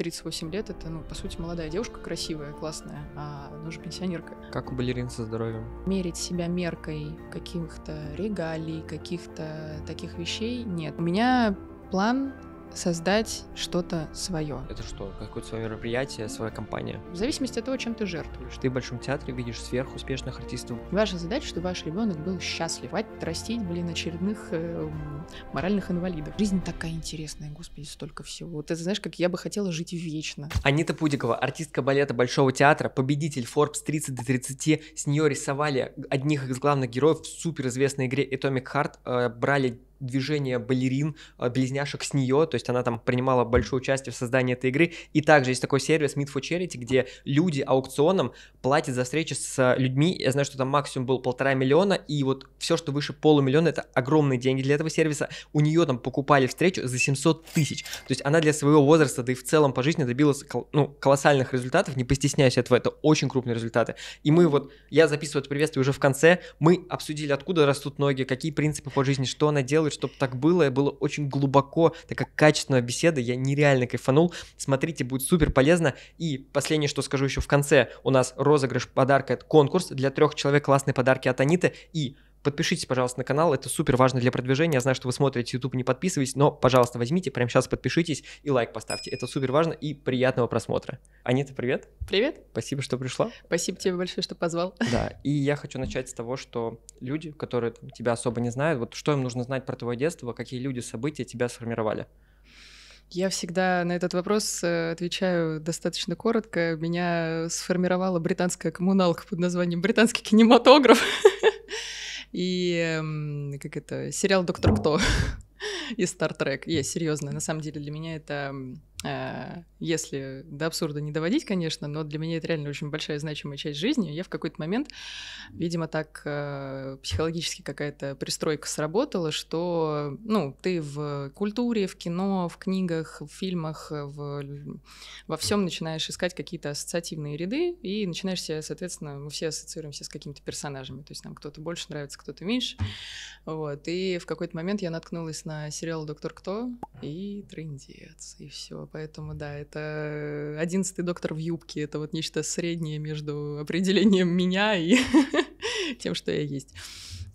38 лет это, ну, по сути, молодая девушка, красивая, классная, а она же пенсионерка. Как у балерин со здоровьем? Мерить себя меркой каких-то регалий, каких-то таких вещей нет. У меня план создать что-то свое. Это что, какое-то свое мероприятие, своя компания? В зависимости от того, чем ты жертвуешь. Ты в Большом театре видишь успешных артистов. Ваша задача, чтобы ваш ребенок был счастлив. Хватит растить, блин, очередных э, моральных инвалидов. Жизнь такая интересная, господи, столько всего. Вот это знаешь, как я бы хотела жить вечно. Анита Пудикова, артистка балета Большого театра, победитель Forbes 30 до 30. С нее рисовали одних из главных героев в суперизвестной игре Atomic Heart. Э, брали движение балерин, а, близняшек с нее, то есть она там принимала большое участие в создании этой игры. И также есть такой сервис Meet for Charity, где люди аукционом платят за встречи с а, людьми. Я знаю, что там максимум был полтора миллиона, и вот все, что выше полумиллиона, это огромные деньги для этого сервиса. У нее там покупали встречу за 700 тысяч. То есть она для своего возраста, да и в целом по жизни добилась ну, колоссальных результатов, не постесняясь этого, это очень крупные результаты. И мы вот, я записываю это приветствие уже в конце, мы обсудили, откуда растут ноги, какие принципы по жизни, что она делает, сделать, чтобы так было. И было очень глубоко, такая качественная беседа, я нереально кайфанул. Смотрите, будет супер полезно. И последнее, что скажу еще в конце, у нас розыгрыш подарка, это конкурс для трех человек, классные подарки от Аниты. И подпишитесь, пожалуйста, на канал, это супер важно для продвижения. Я знаю, что вы смотрите YouTube, не подписывайтесь, но, пожалуйста, возьмите, прямо сейчас подпишитесь и лайк поставьте. Это супер важно и приятного просмотра. Анита, привет. Привет. Спасибо, что пришла. Спасибо тебе большое, что позвал. Да, и я хочу начать с того, что люди, которые тебя особо не знают, вот что им нужно знать про твое детство, какие люди, события тебя сформировали? Я всегда на этот вопрос э, отвечаю достаточно коротко. Меня сформировала британская коммуналка под названием «Британский кинематограф». и эм, как это сериал Доктор Кто и Стартрек, Trek. Я серьезно, на самом деле для меня это Э, если до абсурда не доводить, конечно, но для меня это реально очень большая значимая часть жизни. Я в какой-то момент, видимо, так э, психологически какая-то пристройка сработала, что, ну, ты в культуре, в кино, в книгах, в фильмах, в, во всем начинаешь искать какие-то ассоциативные ряды и начинаешь себя, соответственно, мы все ассоциируемся с какими-то персонажами, то есть нам кто-то больше нравится, кто-то меньше, вот. И в какой-то момент я наткнулась на сериал «Доктор Кто» и трындец, и все поэтому да, это одиннадцатый доктор в юбке, это вот нечто среднее между определением меня и тем, что я есть.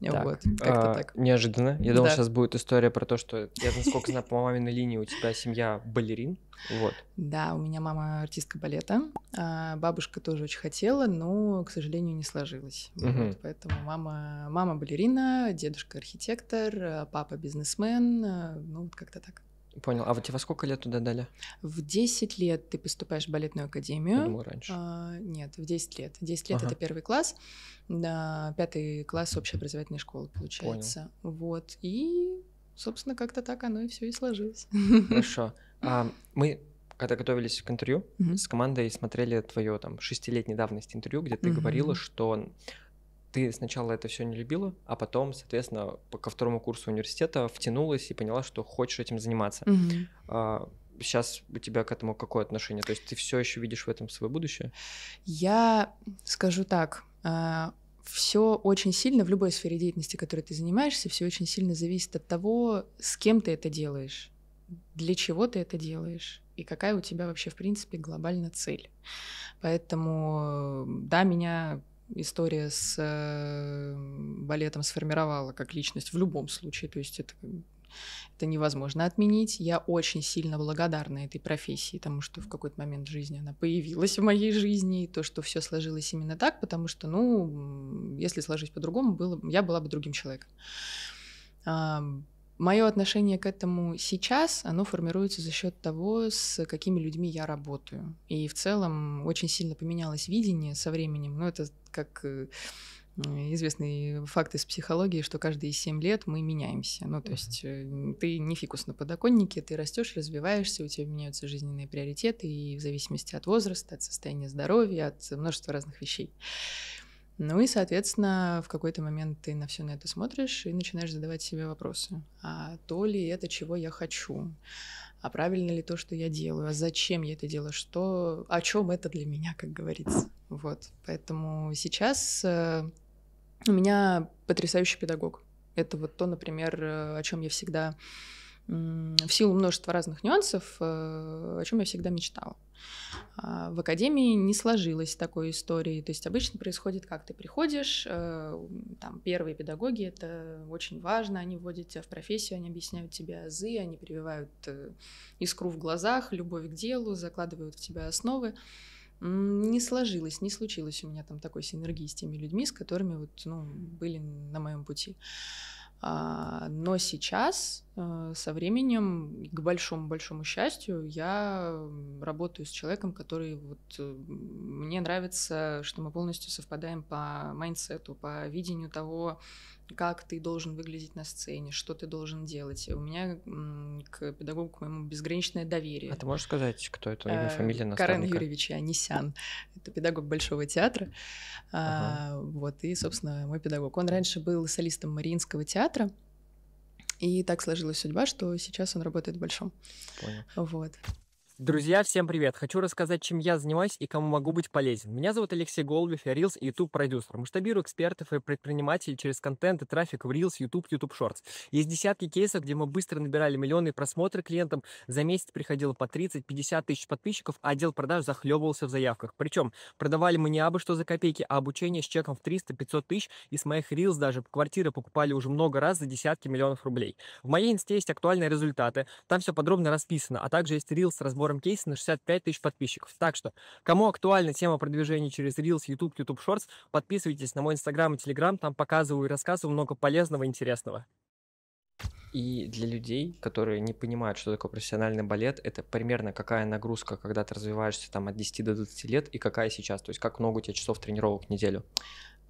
Так, вот, как-то а, так. Неожиданно. Я да. сейчас будет история про то, что, я насколько знаю, по маминой линии у тебя семья балерин, вот. Да, у меня мама артистка балета, а бабушка тоже очень хотела, но, к сожалению, не сложилось. Угу. Вот, поэтому мама, мама балерина, дедушка архитектор, а, папа бизнесмен, а, ну, вот как-то так. Понял. А вот тебе во сколько лет туда дали? В 10 лет ты поступаешь в балетную академию. Я думал, раньше. А, нет, в 10 лет. 10 лет ага. это первый класс, да, пятый класс общеобразовательной школы, получается. Понял. Вот. И, собственно, как-то так оно и все и сложилось. Хорошо. А, мы когда готовились к интервью mm-hmm. с командой, смотрели твое там шестилетней давности интервью, где ты mm-hmm. говорила, что ты сначала это все не любила, а потом, соответственно, ко второму курсу университета втянулась и поняла, что хочешь этим заниматься. Угу. Сейчас а, у тебя к этому какое отношение? То есть ты все еще видишь в этом свое будущее? Я скажу так. А, все очень сильно в любой сфере деятельности, которой ты занимаешься, все очень сильно зависит от того, с кем ты это делаешь, для чего ты это делаешь и какая у тебя вообще, в принципе, глобальная цель. Поэтому, да, меня история с э, балетом сформировала как личность в любом случае, то есть это, это невозможно отменить. Я очень сильно благодарна этой профессии, потому что в какой-то момент жизни она появилась в моей жизни, и то, что все сложилось именно так, потому что, ну, если сложить по-другому, было, я была бы другим человеком. Мое отношение к этому сейчас, оно формируется за счет того, с какими людьми я работаю. И в целом очень сильно поменялось видение со временем. Ну, это как э, известный факт из психологии, что каждые 7 лет мы меняемся. Ну, то есть э, ты не фикус на подоконнике, ты растешь, развиваешься, у тебя меняются жизненные приоритеты, и в зависимости от возраста, от состояния здоровья, от множества разных вещей. Ну и, соответственно, в какой-то момент ты на все на это смотришь и начинаешь задавать себе вопросы. А то ли это, чего я хочу? А правильно ли то, что я делаю? А зачем я это делаю? Что, о чем это для меня, как говорится? Вот. Поэтому сейчас э, у меня потрясающий педагог. Это вот то, например, э, о чем я всегда в силу множества разных нюансов, э, о чем я всегда мечтала в академии не сложилось такой истории. То есть обычно происходит как? Ты приходишь, э, там первые педагоги, это очень важно, они вводят тебя в профессию, они объясняют тебе азы, они прививают э, искру в глазах, любовь к делу, закладывают в тебя основы. Не сложилось, не случилось у меня там такой синергии с теми людьми, с которыми вот, ну, были на моем пути. А, но сейчас Э, со временем, к большому-большому счастью, я работаю с человеком, который вот э, мне нравится, что мы полностью совпадаем по майндсету, по видению того, как ты должен выглядеть на сцене, что ты должен делать. У меня к педагогу, к моему, безграничное доверие. А ты можешь сказать, кто это, имя, э, фамилия наставника? Карен Юрьевич Анисян. Это педагог Большого театра. Ага. А, вот, и, собственно, мой педагог. Он раньше был солистом Мариинского театра. И так сложилась судьба, что сейчас он работает в большом. Понял. Вот. Друзья, всем привет! Хочу рассказать, чем я занимаюсь и кому могу быть полезен. Меня зовут Алексей Голубев, я Reels и YouTube продюсер. Масштабирую экспертов и предпринимателей через контент и трафик в Reels, YouTube, YouTube Shorts. Есть десятки кейсов, где мы быстро набирали миллионы просмотры клиентам. За месяц приходило по 30-50 тысяч подписчиков, а отдел продаж захлебывался в заявках. Причем продавали мы не абы что за копейки, а обучение с чеком в 300-500 тысяч. И с моих Reels даже квартиры покупали уже много раз за десятки миллионов рублей. В моей инсте есть актуальные результаты. Там все подробно расписано, а также есть Reels с разбором набором кейсов на 65 тысяч подписчиков. Так что, кому актуальна тема продвижения через Reels, YouTube, YouTube Shorts, подписывайтесь на мой Instagram и Telegram, там показываю и рассказываю много полезного и интересного. И для людей, которые не понимают, что такое профессиональный балет, это примерно какая нагрузка, когда ты развиваешься там от 10 до 20 лет, и какая сейчас, то есть как много у тебя часов тренировок в неделю?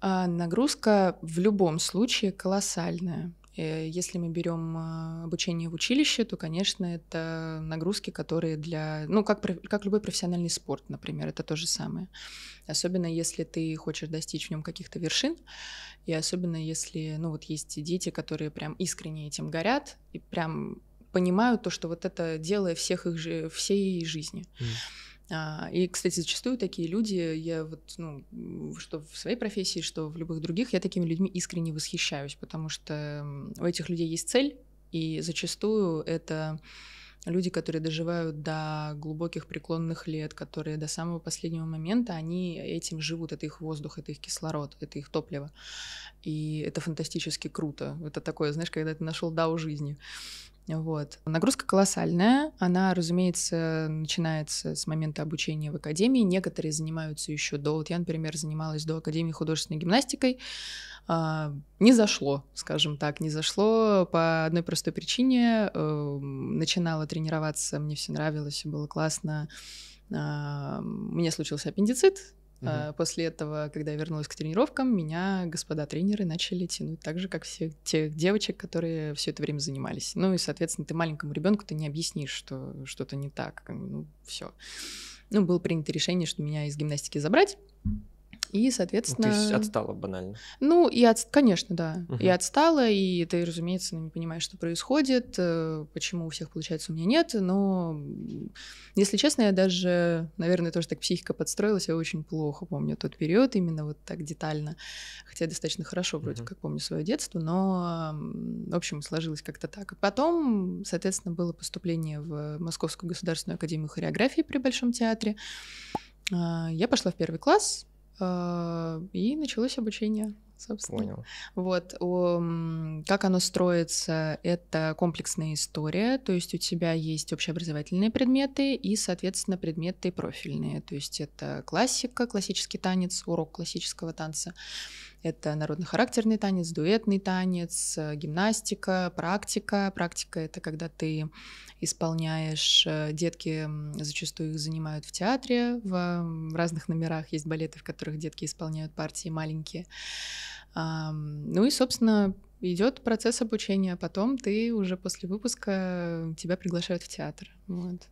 А нагрузка в любом случае колоссальная. Э, если мы берем а, обучение в училище, то, конечно, это нагрузки, которые для... Ну, как, как любой профессиональный спорт, например, это то же самое. Особенно если ты хочешь достичь в нем каких-то вершин, и особенно если, ну, вот есть дети, которые прям искренне этим горят, и прям понимают то, что вот это дело всех их, же всей жизни. Mm. А, и, кстати, зачастую такие люди, я вот, ну, что в своей профессии, что в любых других, я такими людьми искренне восхищаюсь, потому что у этих людей есть цель, и зачастую это люди, которые доживают до глубоких преклонных лет, которые до самого последнего момента, они этим живут, это их воздух, это их кислород, это их топливо. И это фантастически круто. Это такое, знаешь, когда ты нашел дау жизни. Вот. Нагрузка колоссальная. Она, разумеется, начинается с момента обучения в академии. Некоторые занимаются еще до... Вот я, например, занималась до академии художественной гимнастикой. А, не зашло, скажем так, не зашло по одной простой причине. Э, начинала тренироваться, мне все нравилось, было классно. У а, меня случился аппендицит, Угу. после этого, когда я вернулась к тренировкам, меня господа тренеры начали тянуть так же, как всех тех девочек, которые все это время занимались. Ну и, соответственно, ты маленькому ребенку ты не объяснишь, что что-то не так. Ну, все. Ну, было принято решение, что меня из гимнастики забрать. И, соответственно... Ты отстала банально. Ну, и от... конечно, да. Угу. И отстала, и ты, разумеется, ну, не понимаешь, что происходит, э, почему у всех получается, у меня нет. Но, если честно, я даже, наверное, тоже так психика подстроилась. Я очень плохо помню тот период, именно вот так детально. Хотя я достаточно хорошо вроде угу. как помню свое детство, но, в общем, сложилось как-то так. потом, соответственно, было поступление в Московскую государственную академию хореографии при Большом театре. А, я пошла в первый класс, а, и началось обучение, собственно. Понял. Вот. Как оно строится? Это комплексная история, то есть у тебя есть общеобразовательные предметы и, соответственно, предметы профильные. То есть это классика, классический танец, урок классического танца. Это народно-характерный танец, дуэтный танец, э, гимнастика, практика. Практика — это когда ты исполняешь. Э, детки зачастую их занимают в театре, в разных номерах есть балеты, в которых детки исполняют партии маленькие. Ну и, собственно, идет процесс обучения, а потом ты уже после выпуска тебя приглашают в театр. Вот.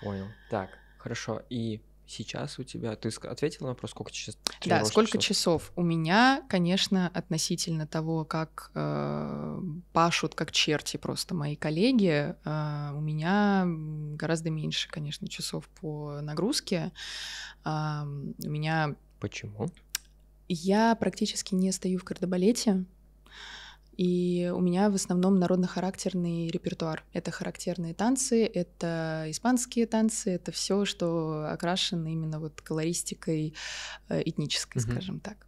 Понял. Так, хорошо. И сейчас у тебя? Ты ответила на вопрос, сколько часов? Да, сколько часов? часов? У меня, конечно, относительно того, как э, пашут, как черти просто мои коллеги, э, у меня гораздо меньше, конечно, часов по нагрузке. Э, у меня... Почему? Я практически не стою в кардебалете. И у меня в основном народно-характерный репертуар. Это характерные танцы, это испанские танцы, это все, что окрашено именно вот колористикой э, этнической, mm-hmm. скажем так.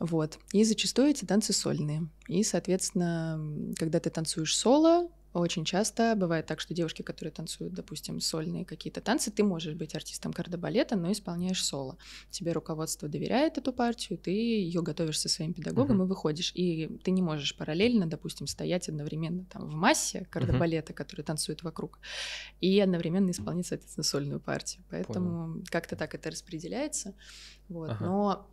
Вот. И зачастую эти танцы сольные. И, соответственно, когда ты танцуешь соло, очень часто бывает так, что девушки, которые танцуют, допустим, сольные какие-то танцы, ты можешь быть артистом кардебалета, но исполняешь соло. Тебе руководство доверяет эту партию, ты ее готовишь со своим педагогом uh-huh. и выходишь. И ты не можешь параллельно, допустим, стоять одновременно там в массе кардебалета, uh-huh. который танцует вокруг, и одновременно исполнять, соответственно, сольную партию. Поэтому Понял. как-то так это распределяется. Вот. Uh-huh. Но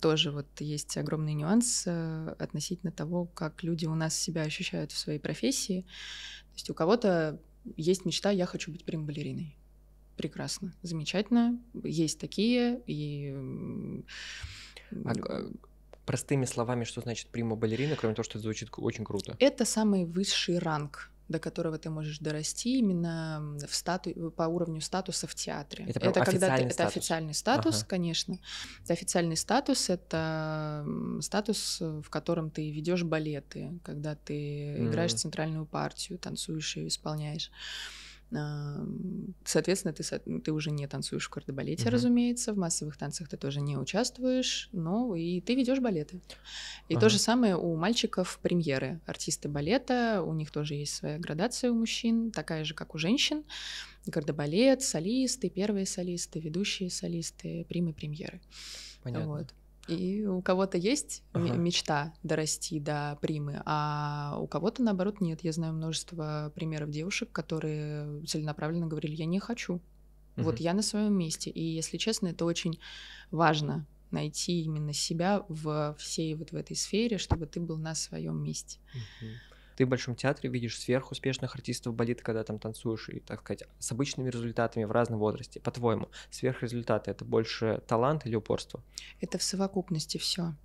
тоже вот есть огромный нюанс э, относительно того, как люди у нас себя ощущают в своей профессии. То есть у кого-то есть мечта «я хочу быть прим-балериной». Прекрасно, замечательно. Есть такие, и... А, простыми словами, что значит прима-балерина, кроме того, что это звучит очень круто? Это самый высший ранг до которого ты можешь дорасти именно в стату... по уровню статуса в театре. Это, это когда ты... статус. это официальный статус, ага. конечно. Это официальный статус, это статус, в котором ты ведешь балеты, когда ты mm. играешь центральную партию, танцуешь и исполняешь. А, соответственно, ты, ты уже не танцуешь в кардебалете, угу. разумеется, в массовых танцах ты тоже не участвуешь, но и ты ведешь балеты. И ага. то же самое у мальчиков премьеры. Артисты балета, у них тоже есть своя градация у мужчин, такая же, как у женщин. Кардебалет, солисты, первые солисты, ведущие солисты, примы премьеры. Понятно. Вот. И у кого-то есть ага. мечта дорасти до примы, а у кого-то, наоборот, нет. Я знаю множество примеров девушек, которые целенаправленно говорили, я не хочу. Угу. Вот я на своем месте. И, если честно, это очень важно найти именно себя в всей вот в этой сфере, чтобы ты был на своем месте. Угу. Ты в Большом театре видишь сверхуспешных артистов балета, когда там танцуешь, и, так сказать, с обычными результатами в разном возрасте. По-твоему, сверхрезультаты — это больше талант или упорство? Это в совокупности все.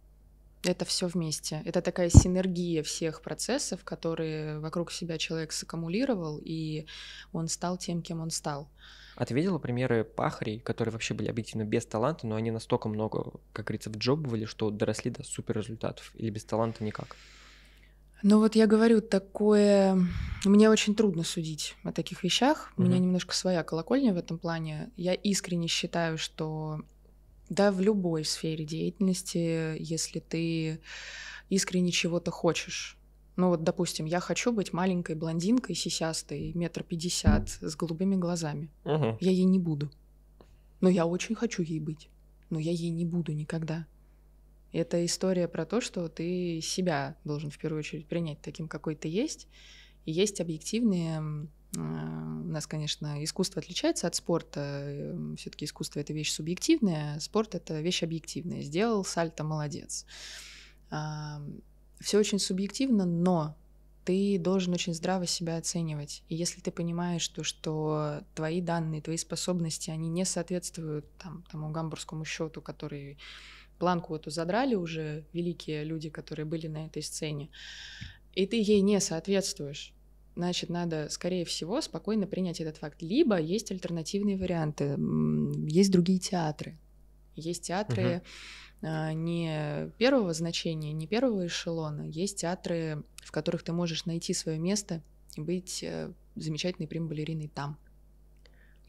Это все вместе. Это такая синергия всех процессов, которые вокруг себя человек саккумулировал, и он стал тем, кем он стал. А ты видела примеры пахарей, которые вообще были объективно без таланта, но они настолько много, как говорится, вджобывали, что доросли до суперрезультатов или без таланта никак? Ну вот я говорю, такое... Мне очень трудно судить о таких вещах. У меня немножко своя колокольня в этом плане. Я искренне считаю, что да, в любой сфере деятельности, если ты искренне чего-то хочешь, ну вот, допустим, я хочу быть маленькой блондинкой, сисястой, метр пятьдесят, с голубыми глазами. Угу. Я ей не буду. Но я очень хочу ей быть. Но я ей не буду никогда. Это история про то, что ты себя должен в первую очередь принять таким, какой ты есть. И есть объективные э, у нас, конечно, искусство отличается от спорта. Эм, Все-таки искусство это вещь субъективная, спорт это вещь объективная. Сделал сальто, молодец. Все очень субъективно, но ты должен очень здраво себя оценивать. И если ты понимаешь, то, что твои данные, твои способности, они не соответствуют там, тому гамбургскому счету, который планку эту задрали уже великие люди, которые были на этой сцене, и ты ей не соответствуешь, значит, надо, скорее всего, спокойно принять этот факт. Либо есть альтернативные варианты, есть другие театры. Есть театры угу. не первого значения, не первого эшелона, есть театры, в которых ты можешь найти свое место и быть э, замечательной прим-балериной там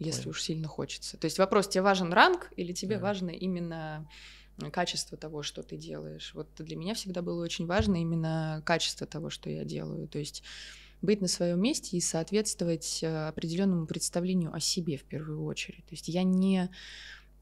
если Ой. уж сильно хочется. То есть вопрос, тебе важен ранг или тебе да. важно именно качество того, что ты делаешь. Вот для меня всегда было очень важно именно качество того, что я делаю. То есть быть на своем месте и соответствовать э, определенному представлению о себе в первую очередь. То есть я не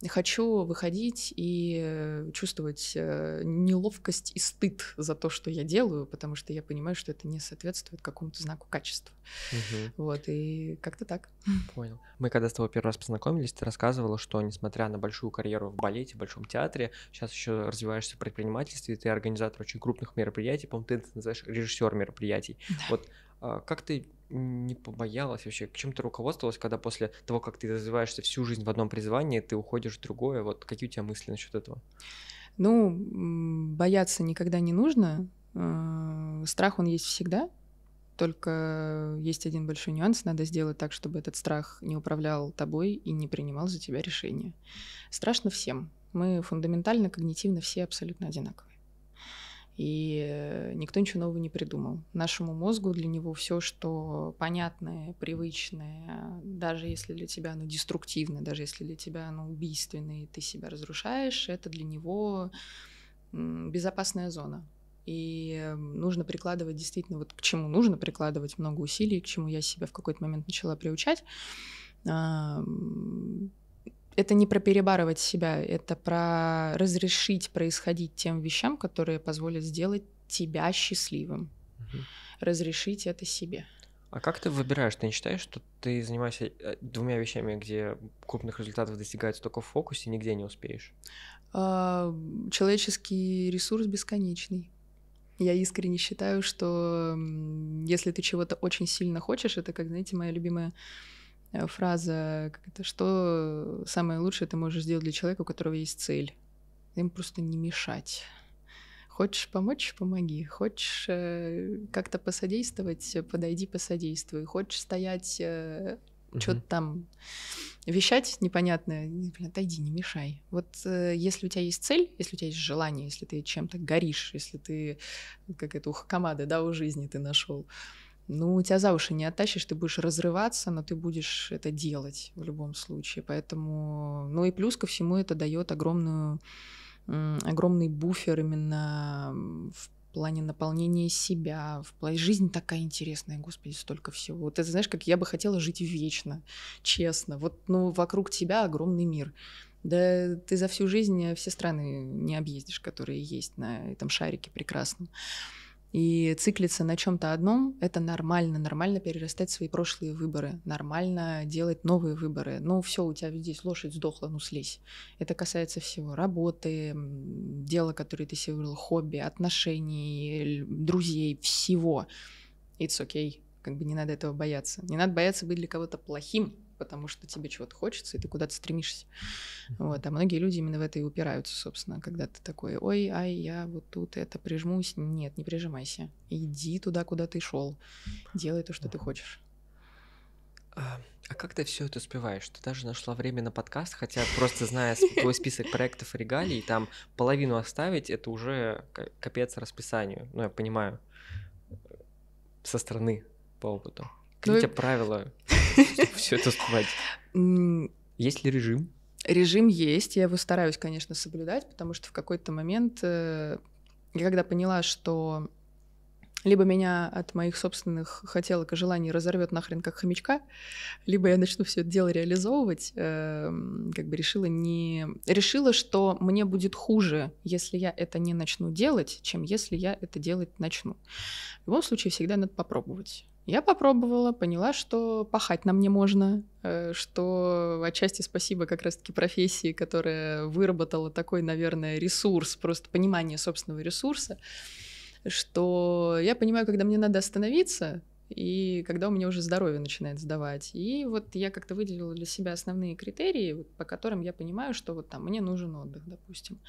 хочу выходить и э, чувствовать э, неловкость и стыд за то, что я делаю, потому что я понимаю, что это не соответствует какому-то знаку качества. Угу. Вот, и как-то так. Понял. Мы когда с тобой первый раз познакомились, ты рассказывала, что несмотря на большую карьеру в балете, в Большом театре, сейчас еще развиваешься в предпринимательстве, ты организатор очень крупных мероприятий, по-моему, ты называешь режиссер мероприятий. Да. Вот а, как ты не побоялась вообще? К чем ты руководствовалась, когда после того, как ты развиваешься всю жизнь в одном призвании, ты уходишь в другое? Вот какие у тебя мысли насчет этого? Ну, бояться никогда не нужно. А, страх, он есть всегда. Только есть один большой нюанс. Надо сделать так, чтобы этот страх не управлял тобой и не принимал за тебя решения. Страшно всем. Мы фундаментально, когнитивно все абсолютно одинаковые и э, никто ничего нового не придумал. Нашему мозгу для него все, что понятное, привычное, даже если для тебя оно деструктивно, даже если для тебя оно убийственное, и ты себя разрушаешь, это для него безопасная зона. И э, нужно прикладывать действительно, вот к чему нужно прикладывать много усилий, к чему я себя в какой-то момент начала приучать а, это не про перебарывать себя, это про разрешить происходить тем вещам, которые позволят сделать тебя счастливым. Угу. Разрешить это себе. А как ты выбираешь? Ты не считаешь, что ты занимаешься э, двумя вещами, где крупных результатов достигается только в фокусе, нигде не успеешь? А, человеческий ресурс бесконечный. Я искренне считаю, что если ты чего-то очень сильно хочешь, это как, знаете, моя любимая Э, фраза, как это, что самое лучшее ты можешь сделать для человека, у которого есть цель. Им просто не мешать. Хочешь помочь — помоги. Хочешь э, как-то посодействовать — подойди, посодействуй. Хочешь стоять, э, угу. что-то там вещать непонятное блин, отойди, не мешай. Вот э, если у тебя есть цель, если у тебя есть желание, если ты чем-то горишь, если ты, как это, ухакамада, да, у жизни ты нашел, э, ну, тебя за уши не оттащишь, ты будешь разрываться, но ты будешь это делать в любом случае. Поэтому, ну и плюс ко всему это дает огромную, огромный буфер именно в плане наполнения себя, в плане... Жизнь такая интересная, господи, столько всего. Вот это, знаешь, как я бы хотела жить вечно, честно. Вот, ну, вокруг тебя огромный мир. Да ты за всю жизнь все страны не объездишь, которые есть на этом шарике прекрасном. И циклиться на чем-то одном — это нормально, нормально перерастать свои прошлые выборы, нормально делать новые выборы. Ну все, у тебя здесь лошадь сдохла, ну слезь. Это касается всего — работы, дела, которые ты себе выбрал, хобби, отношений, друзей, всего. It's okay, как бы не надо этого бояться. Не надо бояться быть для кого-то плохим, потому что тебе чего-то хочется, и ты куда-то стремишься. Вот. А многие люди именно в это и упираются, собственно, когда ты такой, ой, ай, я вот тут это прижмусь. Нет, не прижимайся. Иди туда, куда ты шел. Делай то, что ты хочешь. А, а как ты все это успеваешь? Ты даже нашла время на подкаст, хотя просто зная твой список проектов и регалий, там половину оставить, это уже капец расписанию. Ну, я понимаю, со стороны по опыту. Ну, Какие ну, у тебя правила, все это успевать? Есть ли режим? Режим есть, я его стараюсь, конечно, соблюдать, потому что в какой-то момент э, я когда поняла, что либо меня от моих собственных хотелок и желаний разорвет нахрен как хомячка, либо я начну все это дело реализовывать. Эм, как бы решила не... Решила, что мне будет хуже, если я это не начну делать, чем если я это делать начну. В любом случае, всегда надо попробовать. Я попробовала, поняла, что пахать нам не можно, э, что отчасти спасибо как раз-таки профессии, которая выработала такой, наверное, ресурс, просто понимание собственного ресурса, что я понимаю, когда мне надо остановиться, и когда у меня уже здоровье начинает сдавать. И вот я как-то выделила для себя основные критерии, по которым я понимаю, что вот там мне нужен отдых, допустим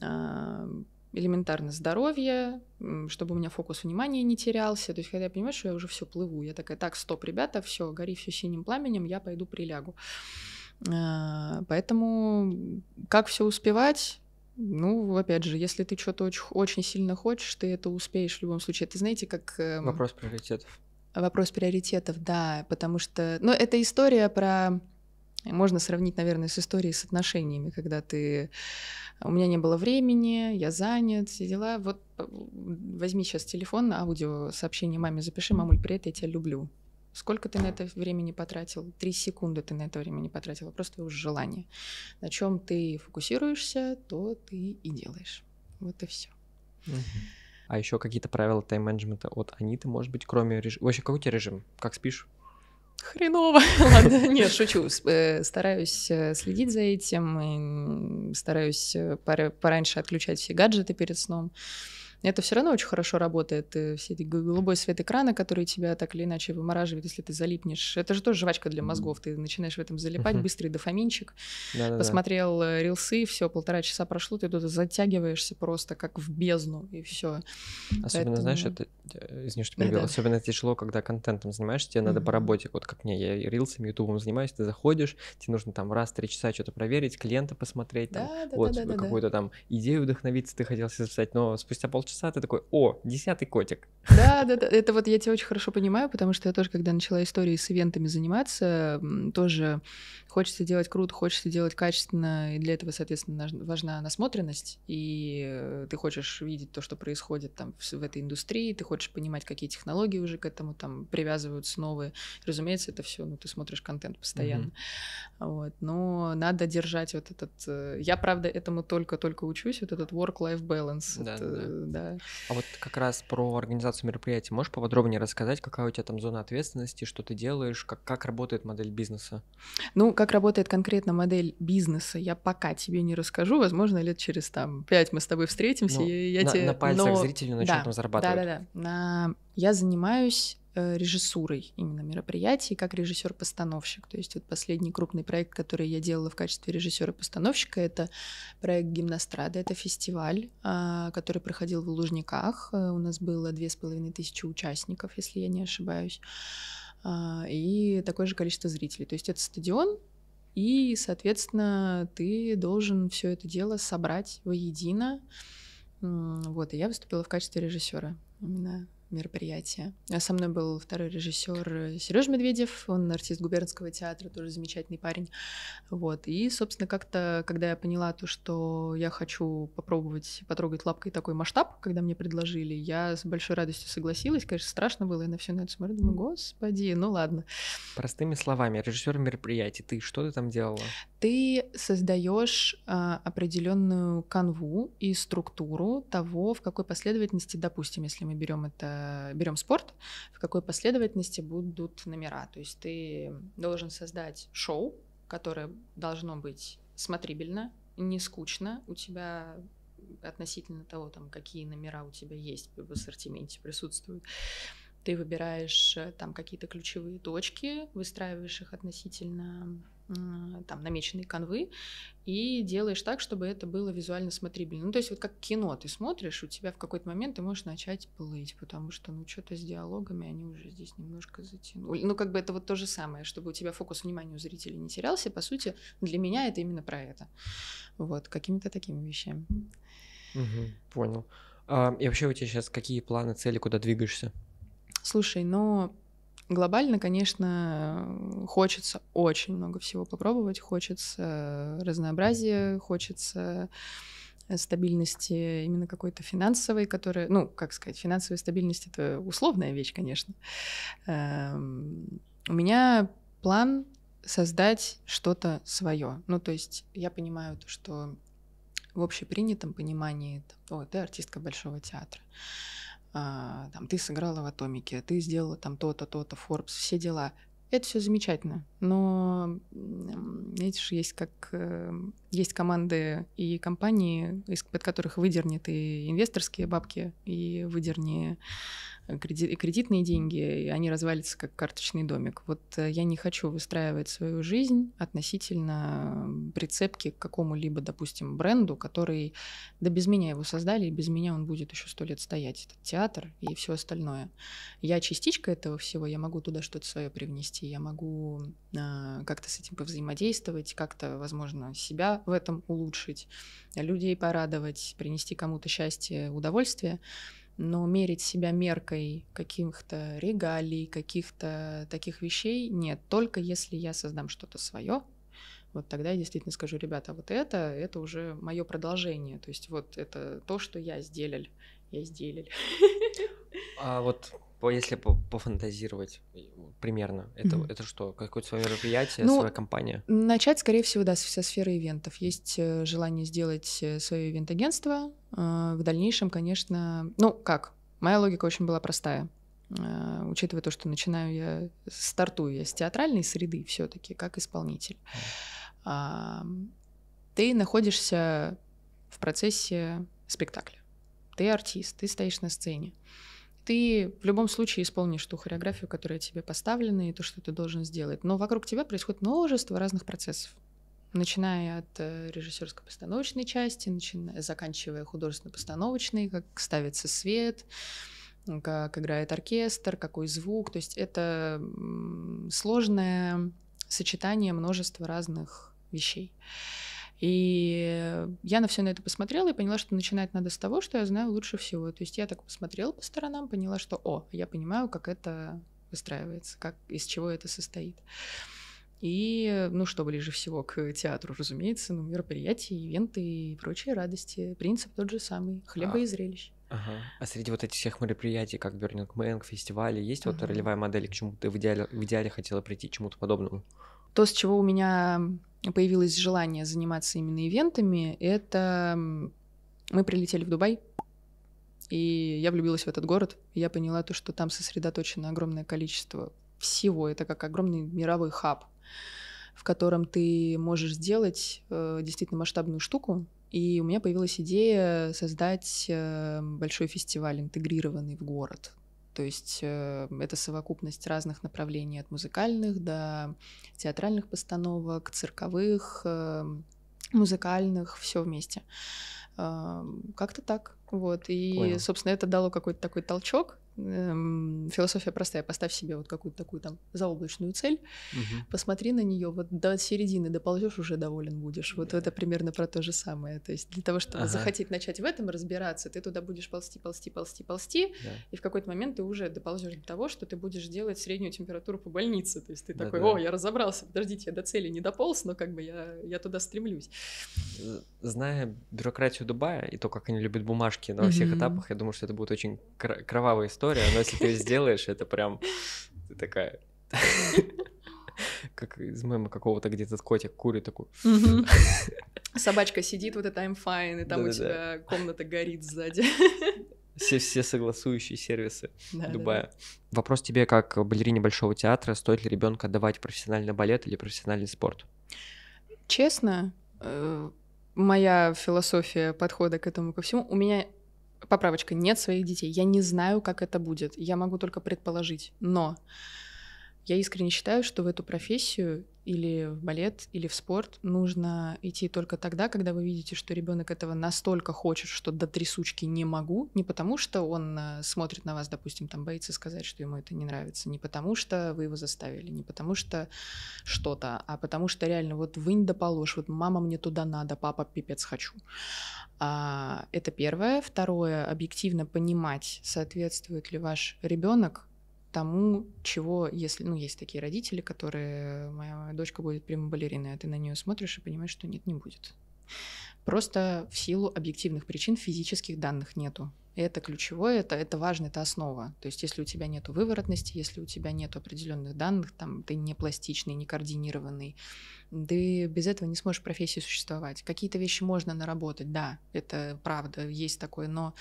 а, элементарно здоровье, чтобы у меня фокус внимания не терялся. То есть, когда я понимаю, что я уже все плыву, я такая, так, стоп, ребята, все, гори все синим пламенем, я пойду прилягу. А, поэтому как все успевать? Ну, опять же, если ты что-то очень, очень сильно хочешь, ты это успеешь в любом случае. Это знаете, как... Эм, вопрос приоритетов. Вопрос приоритетов, да, потому что... Ну, это история про можно сравнить, наверное, с историей с отношениями, когда ты у меня не было времени, я занят, все дела. Вот э, возьми сейчас телефон, аудио сообщение маме запиши, мамуль, привет, я тебя люблю. Сколько ты на это времени потратил? Три секунды ты на это время не потратил, вопрос твоего желания. На чем ты фокусируешься, то ты и делаешь. Вот и все. А еще какие-то правила тайм-менеджмента от Аниты, может быть, кроме режима? Вообще, какой у тебя режим? Как спишь? хреново. Ладно, нет, шучу. Э, стараюсь э, следить за этим, стараюсь э, пораньше отключать все гаджеты перед сном это все равно очень хорошо работает. Э, все эти голубой свет экрана, который тебя так или иначе вымораживает, если ты залипнешь. Это же тоже жвачка для мозгов. Ты начинаешь в этом залипать, uh-huh. быстрый дофаминчик. Да-да-да. Посмотрел э, рилсы, все, полтора часа прошло, ты туда затягиваешься просто как в бездну, и все. Особенно, Поэтому... знаешь, это, э, извини, что перебил, да, да. особенно это тяжело, когда контентом занимаешься, тебе mm-hmm. надо по работе, вот как мне, я рилсами, ютубом занимаюсь, ты заходишь, тебе нужно там раз три часа что-то проверить, клиента посмотреть, да, там, да, вот да, да, какую-то там идею вдохновиться ты хотел себе записать, но спустя полчаса полчаса, ты такой, о, десятый котик. Да, да, да, это вот я тебя очень хорошо понимаю, потому что я тоже, когда начала историей с ивентами заниматься, тоже Хочется делать круто, хочется делать качественно, и для этого, соответственно, важна насмотренность, и э, ты хочешь видеть то, что происходит там в этой индустрии, ты хочешь понимать, какие технологии уже к этому там привязываются новые. Разумеется, это все, ну, ты смотришь контент постоянно. Mm-hmm. Вот, но надо держать вот этот... Э, я, правда, этому только-только учусь, вот этот work-life balance. Да, это, да. да. А вот как раз про организацию мероприятий можешь поподробнее рассказать, какая у тебя там зона ответственности, что ты делаешь, как, как работает модель бизнеса? Ну, как работает конкретно модель бизнеса, я пока тебе не расскажу. Возможно, лет через там пять мы с тобой встретимся, ну, и я на, тебе... На пальцах Но... зрителя начнут да, там зарабатывать. Да-да-да. На... Я занимаюсь э, режиссурой именно мероприятий, как режиссер-постановщик. То есть вот последний крупный проект, который я делала в качестве режиссера-постановщика, это проект Гимнастрада, это фестиваль, а, который проходил в Лужниках. Э, у нас было две с половиной тысячи участников, если я не ошибаюсь. А, и такое же количество зрителей. То есть это стадион, и, соответственно, ты должен все это дело собрать воедино. Вот, и я выступила в качестве режиссера именно мероприятие. А со мной был второй режиссер э, Сереж Медведев, он артист губернского театра, тоже замечательный парень. Вот. И, собственно, как-то, когда я поняла то, что я хочу попробовать потрогать лапкой такой масштаб, когда мне предложили, я с большой радостью согласилась. Конечно, страшно было, я на все на это смотрю, думаю, господи, ну ладно. Простыми словами, режиссер мероприятий, ты что ты там делала? Ты создаешь а, определенную канву и структуру того, в какой последовательности, допустим, если мы берем это Э, берем спорт, в какой последовательности будут номера. То есть ты должен создать шоу, которое должно быть смотрибельно, не скучно, у тебя относительно того, там, какие номера у тебя есть в ассортименте присутствуют. Ты выбираешь э, там какие-то ключевые точки, выстраиваешь их относительно там намеченные канвы и делаешь так, чтобы это было визуально смотрибельно. Ну, то есть вот как кино ты смотришь, у тебя в какой-то момент ты можешь начать плыть, потому что, ну, что-то с диалогами они уже здесь немножко затянули. Ну, как бы это вот то же самое, чтобы у тебя фокус внимания у зрителей не терялся. По сути, для меня это именно про это. Вот, какими-то такими вещами. Угу, понял. А, и вообще у тебя сейчас какие планы, цели, куда двигаешься? Слушай, ну, Глобально, конечно, хочется очень много всего попробовать, хочется э, разнообразия, хочется э, стабильности именно какой-то финансовой, которая, ну, как сказать, финансовая стабильность — это условная вещь, конечно. Эм, у меня план создать что-то свое. Ну, то есть я понимаю то, что в общепринятом понимании, там, ты артистка Большого театра а, там, ты сыграла в «Атомике», ты сделала там то-то, то-то, Forbes, все дела. Это все замечательно, но, видишь, есть как э, есть команды и компании, из-под которых выдернет и инвесторские бабки, и выдерни кредитные деньги, и они развалится как карточный домик. Вот э, я не хочу выстраивать свою жизнь относительно прицепки к какому-либо, допустим, бренду, который, да без меня его создали, и без меня он будет еще сто лет стоять. Этот театр и все остальное. Я частичка этого всего, я могу туда что-то свое привнести, я могу э, как-то с этим повзаимодействовать, как-то, возможно, себя в этом улучшить, людей порадовать, принести кому-то счастье, удовольствие но мерить себя меркой каких-то регалий, каких-то таких вещей нет. Только если я создам что-то свое, вот тогда я действительно скажу, ребята, вот это, это уже мое продолжение. То есть вот это то, что я сделали я сделали А вот по, если по, пофантазировать э, примерно, это, mm-hmm. это что? Какое-то свое мероприятие, ну, своя компания? Начать, скорее всего, да, со сферы ивентов. Есть э, желание сделать э, свое ивент-агентство. В дальнейшем, конечно, ну как, моя логика очень была простая. Учитывая то, что начинаю я, стартую я с театральной среды все-таки, как исполнитель. Mm-hmm. Ты находишься в процессе спектакля. Ты артист, ты стоишь на сцене. Uh, ты в любом случае исполнишь ту хореографию, которая тебе поставлена, и то, что ты должен сделать. Но вокруг тебя происходит множество разных процессов начиная от э, режиссерской постановочной части, начиная, заканчивая художественно-постановочной, как ставится свет, как играет оркестр, какой звук. То есть это сложное сочетание множества разных вещей. И я на все на это посмотрела и поняла, что начинать надо с того, что я знаю лучше всего. То есть я так посмотрела по сторонам, поняла, что о, я понимаю, как это выстраивается, как, из чего это состоит. И, ну, что ближе всего к театру, разумеется, ну, мероприятия, ивенты и прочие радости. Принцип тот же самый — хлеба а. и зрелищ. Ага. А среди вот этих всех мероприятий, как Burning Man, фестивали, есть ага. вот ролевая модель, к чему ты в идеале, в идеале хотела прийти, чему-то подобному? То, с чего у меня появилось желание заниматься именно ивентами, это мы прилетели в Дубай, и я влюбилась в этот город, я поняла то, что там сосредоточено огромное количество всего, это как огромный мировой хаб, в котором ты можешь сделать э, действительно масштабную штуку, и у меня появилась идея создать э, большой фестиваль, интегрированный в город. То есть э, это совокупность разных направлений от музыкальных до театральных постановок, цирковых, э, музыкальных, все вместе. Э, как-то так. Вот. И, Понял. собственно, это дало какой-то такой толчок эм, философия простая. Поставь себе вот какую-то такую там заоблачную цель, угу. посмотри на нее, вот до середины доползешь, уже доволен будешь. Вот это примерно про то же самое. То есть для того, чтобы ага. захотеть начать в этом разбираться, ты туда будешь ползти, ползти, ползти, ползти, да. и в какой-то момент ты уже доползешь до того, что ты будешь делать среднюю температуру по больнице. То есть ты да, такой, о, я разобрался, подождите, я до цели не дополз, но как бы я, я туда стремлюсь. Зная бюрократию Дубая и то, как они любят бумажки на mm-hmm. всех этапах, я думаю, что это будет очень кровавая история история, но если ты ее сделаешь, это прям ты такая... Как из мема какого-то, где этот котик курит такой. Собачка сидит, вот это I'm fine, и там у тебя комната горит сзади. Все, все согласующие сервисы да, Дубая. Да, Вопрос тебе, как балерине Большого театра, стоит ли ребенка давать профессиональный балет или профессиональный спорт? Честно, э, моя философия подхода к этому ко всему. У меня поправочка, нет своих детей. Я не знаю, как это будет. Я могу только предположить. Но я искренне считаю, что в эту профессию или в балет, или в спорт нужно идти только тогда, когда вы видите, что ребенок этого настолько хочет, что до трясучки не могу, не потому что он э, смотрит на вас, допустим, там боится сказать, что ему это не нравится, не потому что вы его заставили, не потому что что-то, а потому что реально вот вынь да положь, вот мама мне туда надо, папа пипец хочу. А, это первое. Второе, объективно понимать, соответствует ли ваш ребенок тому, чего, если, ну, есть такие родители, которые, моя дочка будет прямо балериной, а ты на нее смотришь и понимаешь, что нет, не будет. Просто в силу объективных причин физических данных нету. это ключевое, это, это важно, это основа. То есть если у тебя нет выворотности, если у тебя нет определенных данных, там, ты не пластичный, не координированный, ты без этого не сможешь профессии существовать. Какие-то вещи можно наработать, да, это правда, есть такое, но,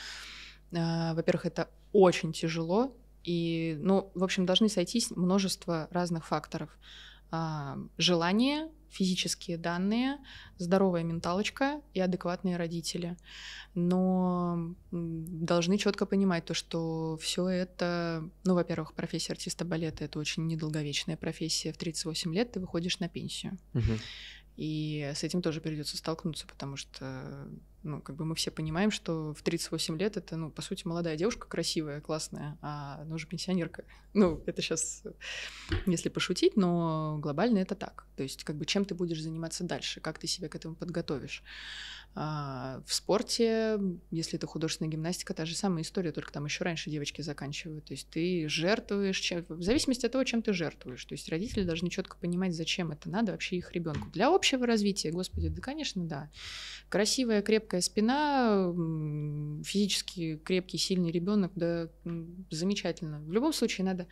э, во-первых, это очень тяжело, и, ну, в общем, должны сойтись множество разных факторов. А, желание, физические данные, здоровая менталочка и адекватные родители. Но должны четко понимать то, что все это, ну, во-первых, профессия артиста балета это очень недолговечная профессия. В 38 лет ты выходишь на пенсию. Угу. И с этим тоже придется столкнуться, потому что ну, как бы мы все понимаем, что в 38 лет это, ну, по сути, молодая девушка, красивая, классная, а она уже пенсионерка. Ну, это сейчас, если пошутить, но глобально это так. То есть, как бы, чем ты будешь заниматься дальше, как ты себя к этому подготовишь. А в спорте, если это художественная гимнастика, та же самая история, только там еще раньше девочки заканчивают. То есть ты жертвуешь, чем... в зависимости от того, чем ты жертвуешь. То есть родители должны четко понимать, зачем это надо вообще их ребенку. Для общего развития, господи, да, конечно, да. Красивая, крепкая гибкая спина, физически крепкий, сильный ребенок, да, замечательно. В любом случае надо,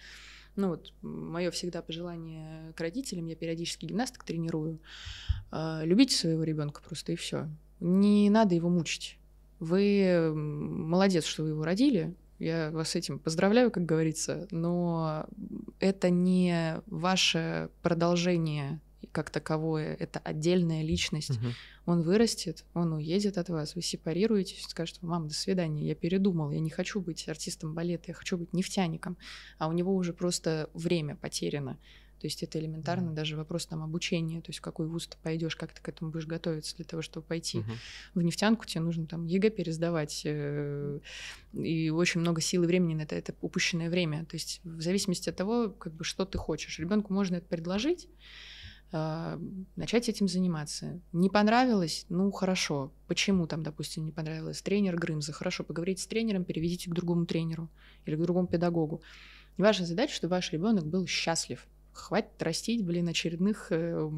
ну вот, мое всегда пожелание к родителям, я периодически гимнасток тренирую, а, любите своего ребенка просто и все. Не надо его мучить. Вы молодец, что вы его родили, я вас с этим поздравляю, как говорится, но это не ваше продолжение как таковое, это отдельная личность. Угу. Он вырастет, он уедет от вас, вы сепарируетесь, скажет, мам, до свидания, я передумал, я не хочу быть артистом балета, я хочу быть нефтяником, а у него уже просто время потеряно. То есть это элементарно mm даже вопрос там обучения, то есть в какой вуз ты пойдешь, как ты к этому будешь готовиться для того, чтобы пойти mm в нефтянку, тебе нужно там ЕГЭ пересдавать, э- и очень много сил и времени на это, это упущенное время. То есть в зависимости от того, как бы что ты хочешь, ребенку можно это предложить, а, начать этим заниматься. Не понравилось? Ну, хорошо. Почему там, допустим, не понравилось? Тренер Грымза. Хорошо, поговорите с тренером, переведите к другому тренеру или к другому педагогу. И ваша задача, чтобы ваш ребенок был счастлив. Хватит растить, блин, очередных э,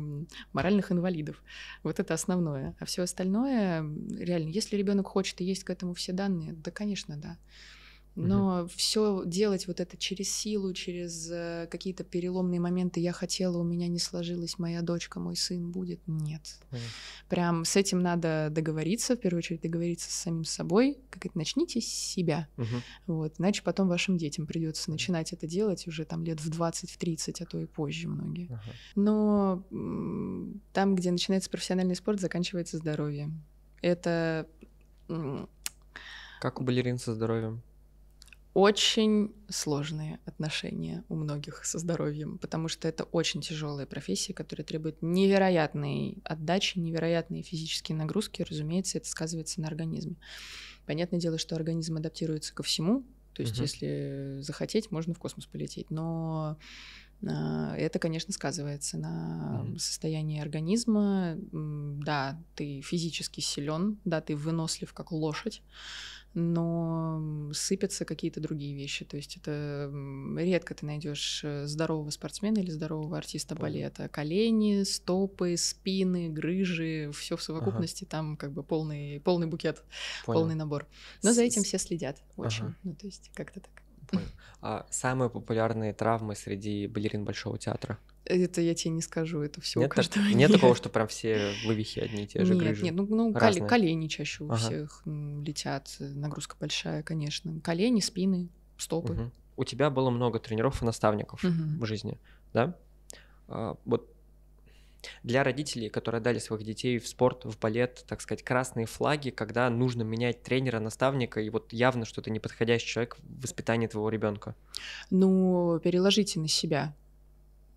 моральных инвалидов. Вот это основное. А все остальное, реально, если ребенок хочет и есть к этому все данные, да, конечно, да. Но угу. все делать вот это через силу, через э, какие-то переломные моменты я хотела, у меня не сложилось, моя дочка, мой сын будет. Нет. Угу. Прям с этим надо договориться, в первую очередь договориться с самим собой. Как это начните с себя. Угу. Вот. Иначе потом вашим детям придется начинать это делать уже там лет в 20, в 30, а то и позже многие. Угу. Но там, где начинается профессиональный спорт, заканчивается здоровье. Это как у балерин со здоровьем? очень сложные отношения у многих со здоровьем, потому что это очень тяжелая профессия, которая требует невероятной отдачи, невероятные физические нагрузки. Разумеется, это сказывается на организме. Понятное дело, что организм адаптируется ко всему. То есть, угу. если захотеть, можно в космос полететь. Но а, это, конечно, сказывается на mm состоянии организма. Да, ты физически силен, да, ты вынослив как лошадь, но сыпятся какие-то другие вещи. То есть это редко ты найдешь э, здорового спортсмена или здорового артиста балета. Колени, стопы, спины, грыжи, все в совокупности, ага. там как бы полный, полный букет, Понял. полный набор. Но за этим все следят очень. Ага. Ну, то есть как-то так. А самые популярные травмы среди балерин Большого театра? Это я тебе не скажу, это все нет, у каждого. Так, нет такого, что прям все вывихи одни и те же нет, грыжи? Нет, ну, ну колени чаще у ага. всех летят, э, нагрузка большая, конечно. Колени, спины, стопы. Угу. У тебя было много тренеров и наставников угу. в жизни, да? А, вот для родителей, которые дали своих детей в спорт, в балет, так сказать, красные флаги, когда нужно менять тренера, наставника, и вот явно, что то неподходящий человек в воспитании твоего ребенка. Ну, переложите на себя.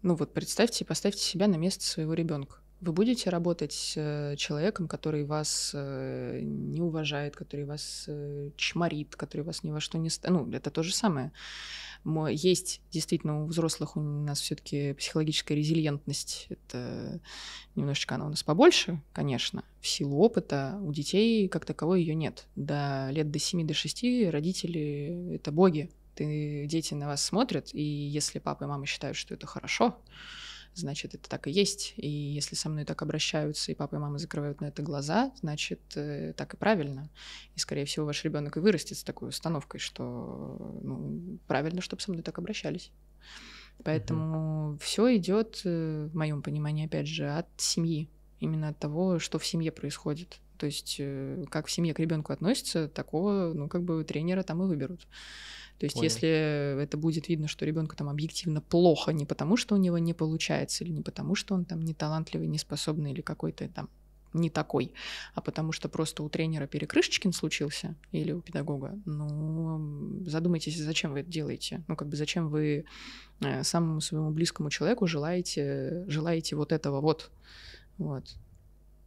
Ну вот представьте поставьте себя на место своего ребенка вы будете работать с э, человеком, который вас э, не уважает, который вас э, чморит, который вас ни во что не... Ну, это то же самое. Есть действительно у взрослых у нас все таки психологическая резилиентность. Это немножечко она у нас побольше, конечно, в силу опыта. У детей как таковой ее нет. До лет до 7 до 6 родители — это боги. Ты, дети на вас смотрят, и если папа и мама считают, что это хорошо, значит, это так и есть. И если со мной так обращаются, и папа и мама закрывают на это глаза, значит, э, так и правильно. И, скорее всего, ваш ребенок и вырастет с такой установкой, что ну, правильно, чтобы со мной так обращались. Поэтому mm-hmm. все идет, э, в моем понимании, опять же, от семьи, именно от того, что в семье происходит. То есть э, как в семье к ребенку относятся, такого, ну, как бы тренера там и выберут. То есть, Понял. если это будет видно, что ребенку там объективно плохо, не потому что у него не получается, или не потому что он там не талантливый, не способный, или какой-то там не такой, а потому что просто у тренера перекрышечкин случился или у педагога, ну, задумайтесь, зачем вы это делаете. Ну, как бы зачем вы э, самому своему близкому человеку желаете, желаете вот этого вот. Вот.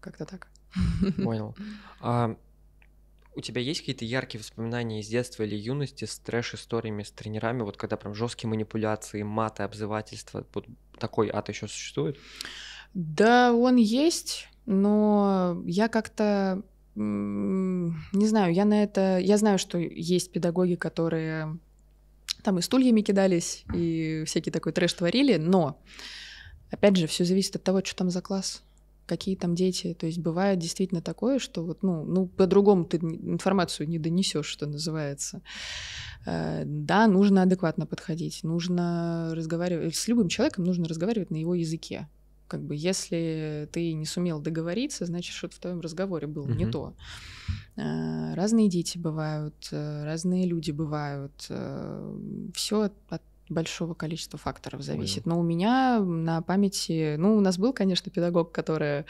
Как-то так. Понял. А у тебя есть какие-то яркие воспоминания из детства или юности с трэш-историями с тренерами, вот когда прям жесткие манипуляции, маты, обзывательства, вот такой ад еще существует? Да, он есть, но я как-то не знаю, я на это, я знаю, что есть педагоги, которые там и стульями кидались, и всякий такой трэш творили, но опять же, все зависит от того, что там за класс какие там дети. То есть бывает действительно такое, что вот, ну, ну по-другому ты информацию не донесешь, что называется. Э, да, нужно адекватно подходить, нужно разговаривать с любым человеком, нужно разговаривать на его языке. Как бы, если ты не сумел договориться, значит, что-то в твоем разговоре было mm-hmm. не то. Э, разные дети бывают, э, разные люди бывают. Все от большого количества факторов зависит. Понял. Но у меня на памяти, ну, у нас был, конечно, педагог, которая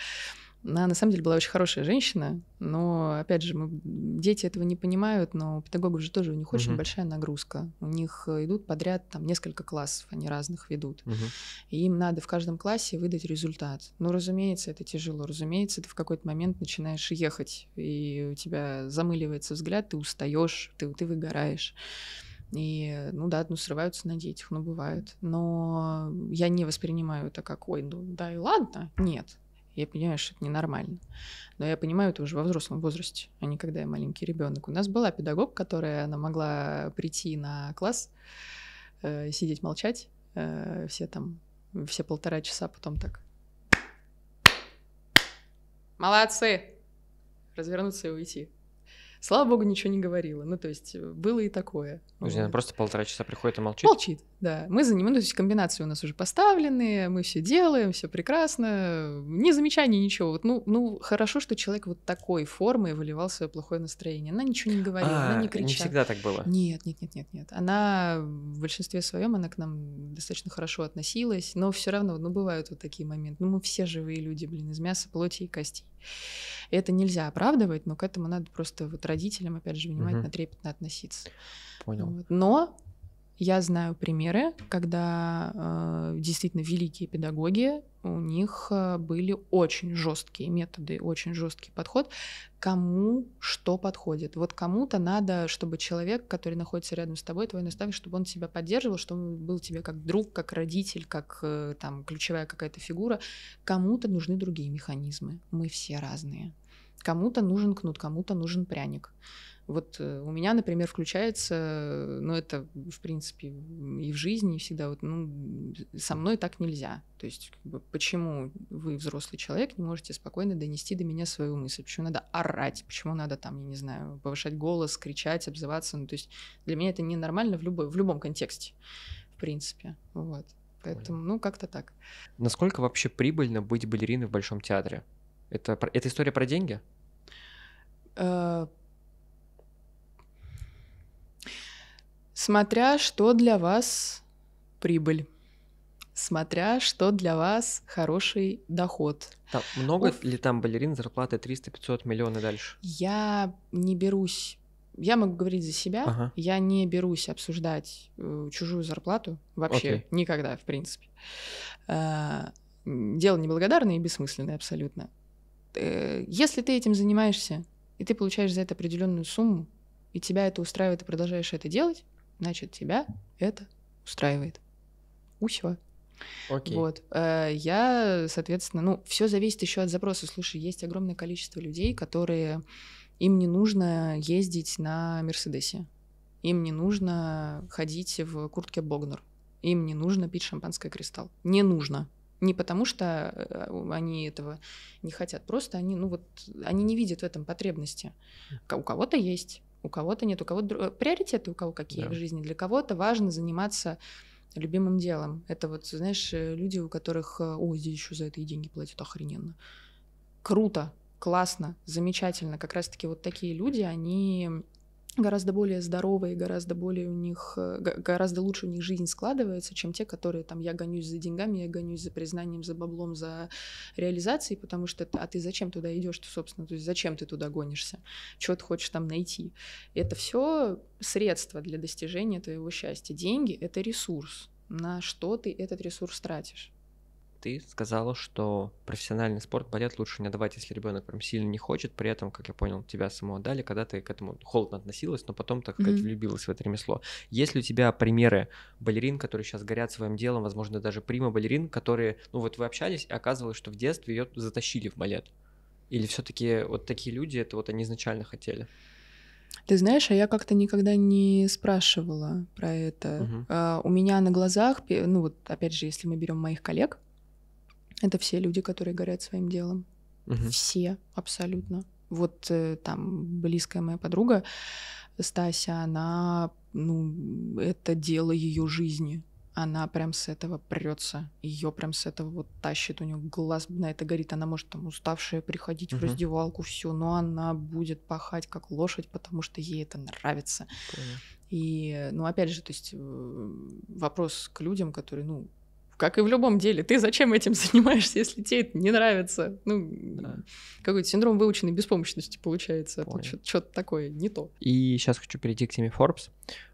она на самом деле была очень хорошая женщина, но опять же, мы, дети этого не понимают, но у педагогов же тоже у них очень uh большая нагрузка. У них э, идут подряд там несколько классов, они разных ведут. uh И им надо в каждом классе выдать результат. Но, ну, разумеется, это тяжело. Разумеется, ты в какой-то момент начинаешь ехать, и у тебя замыливается взгляд, ты устаешь, ты, ты выгораешь. И, ну да, ну срываются на детях, ну бывает. Но я не воспринимаю это как, ой, ну да и ладно. Нет, я понимаю, что это ненормально. Но я понимаю это уже во взрослом возрасте, а не когда я маленький ребенок. У нас была педагог, которая она могла прийти на класс, э, сидеть молчать, э, все там, все полтора часа потом так. Молодцы! Развернуться и уйти слава богу, ничего не говорила. Ну, то есть э, было и такое. Друзья, вот. она просто полтора часа приходит и молчит? Молчит, да. Мы занимаемся ну, то есть комбинации у нас уже поставлены, мы все делаем, все прекрасно, не замечаний ничего. Вот, ну, ну, хорошо, что человек вот такой формы выливал свое плохое настроение. Она ничего не говорила, а, она не кричала. не всегда так было? Нет, нет, нет, нет, нет. Она в большинстве своем, она к нам достаточно хорошо относилась, но все равно, ну, бывают вот такие моменты. Ну, мы все живые люди, блин, из мяса, плоти и костей. Это нельзя оправдывать, но к этому надо просто вот родителям, опять же, внимательно, угу. трепетно относиться. Понял. Вот. Но я знаю примеры, когда э, действительно великие педагоги, у них э, были очень жесткие методы, очень жесткий подход, кому что подходит. Вот кому-то надо, чтобы человек, который находится рядом с тобой, твой наставник, чтобы он тебя поддерживал, чтобы он был тебе как друг, как родитель, как э, там ключевая какая-то фигура. Кому-то нужны другие механизмы. Мы все разные. Кому-то нужен кнут, кому-то нужен пряник. Вот э, у меня, например, включается, ну, это, в принципе, и в жизни и всегда, вот, ну, со мной так нельзя. То есть, как бы, почему вы, взрослый человек, не можете спокойно донести до меня свою мысль? Почему надо орать? Почему надо, там, я не знаю, повышать голос, кричать, обзываться? Ну, то есть, для меня это ненормально в, любой, в любом контексте, в принципе, вот. Поэтому, ну, как-то так. Насколько вообще прибыльно быть балериной в Большом театре? Это, это история про деньги? Э, Смотря что для вас прибыль. Смотря что для вас хороший доход. Там много Уф. ли там балерин зарплаты 300-500 миллионов дальше? Я не берусь я могу говорить за себя, ага. я не берусь обсуждать э, чужую зарплату вообще okay. никогда, в принципе. Э, дело неблагодарное и бессмысленное абсолютно. Э, если ты этим занимаешься, и ты получаешь за это определенную сумму, и тебя это устраивает, и продолжаешь это делать, значит, тебя это устраивает. Усё. Окей. Вот. Э, я, соответственно, ну, все зависит еще от запроса. Слушай, есть огромное количество людей, которые им не нужно ездить на Мерседесе. Им не нужно ходить в куртке Богнер. Им не нужно пить шампанское кристалл. Не нужно. Не потому что э, они этого не хотят, просто они, ну вот, они не видят в этом потребности. У кого-то есть, у кого-то нет, у кого-то приоритеты у кого какие да. в жизни. Для кого-то важно заниматься любимым делом. Это вот, знаешь, э, люди, у которых, э, о, здесь еще за это и деньги платят, охрененно. Круто, классно, замечательно. Как раз-таки вот такие люди, они гораздо более здоровые, гораздо более у них, э, гораздо лучше у них жизнь складывается, чем те, которые там я гонюсь за деньгами, я гонюсь за признанием, за баблом, за реализацией, потому что а ты зачем туда идешь, то собственно, то есть зачем ты туда гонишься, чего ты хочешь там найти. Это все средства для достижения твоего счастья. Деньги — это ресурс, на что ты этот ресурс тратишь ты сказала, что профессиональный спорт, балет лучше не давать, если ребенок прям сильно не хочет. При этом, как я понял, тебя самого дали, когда ты к этому холодно относилась, но потом, так сказать, mm-hmm. влюбилась в это ремесло. Есть ли у тебя примеры балерин, которые сейчас горят своим делом, возможно, даже прима-балерин, которые, ну вот вы общались, и оказывалось, что в детстве ее затащили в балет? Или все-таки вот такие люди, это вот они изначально хотели? Ты знаешь, а я как-то никогда не спрашивала про это. Угу. Uh, у меня на глазах, ну вот опять же, если мы берем моих коллег, это все люди, которые горят своим делом. Угу. Все, абсолютно. Вот э, там близкая моя подруга Стася, она, ну, это дело ее жизни. Она прям с этого прется. Ее прям с этого вот тащит. У нее глаз на это горит. Она может там уставшая приходить угу. в раздевалку, все, но она будет пахать как лошадь, потому что ей это нравится. Понятно. И, ну, опять же, то есть э, вопрос к людям, которые, ну, как и в любом деле, ты зачем этим занимаешься, если тебе это не нравится? Ну, да. какой-то синдром выученной беспомощности получается. А Что-то такое не то. И сейчас хочу перейти к теме Forbes.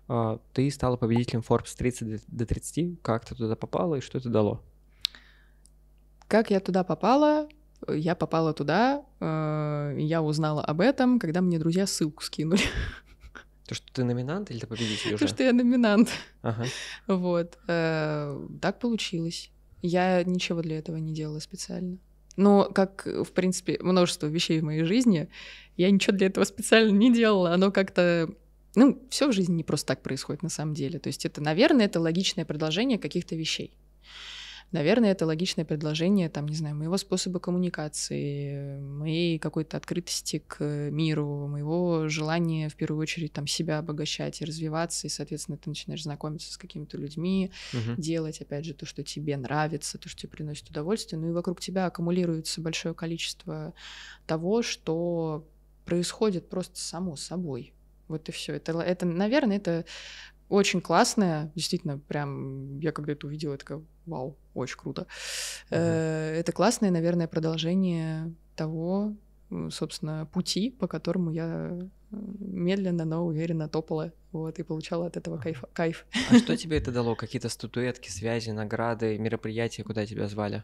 А, ты стала победителем Forbes 30 до 30. Как ты туда попала и что это дало? Как я туда попала? Я попала туда, э, я узнала об этом, когда мне друзья ссылку скинули. То, что ты номинант или ты победитель уже? То, что я номинант. Ага. Вот. Э, так получилось. Я ничего для этого не делала специально. Но, как, в принципе, множество вещей в моей жизни, я ничего для этого специально не делала. Оно как-то ну, все в жизни не просто так происходит на самом деле. То есть это, наверное, это логичное продолжение каких-то вещей. Наверное, это логичное предложение, там, не знаю, моего способа коммуникации, моей какой-то открытости к миру, моего желания, в первую очередь, там, себя обогащать и развиваться, и, соответственно, ты начинаешь знакомиться с какими-то людьми, угу. делать, опять же, то, что тебе нравится, то, что тебе приносит удовольствие, ну и вокруг тебя аккумулируется большое количество того, что происходит просто само собой. Вот и все. Это, это, наверное, это очень классная, действительно, прям я когда это увидела, я такая, вау, очень круто. Mm-hmm. Это классное, наверное, продолжение того, собственно, пути, по которому я медленно, но уверенно топала, вот, и получала от этого кайф. кайф. А что тебе это дало? Какие-то статуэтки, связи, награды, мероприятия, куда тебя звали?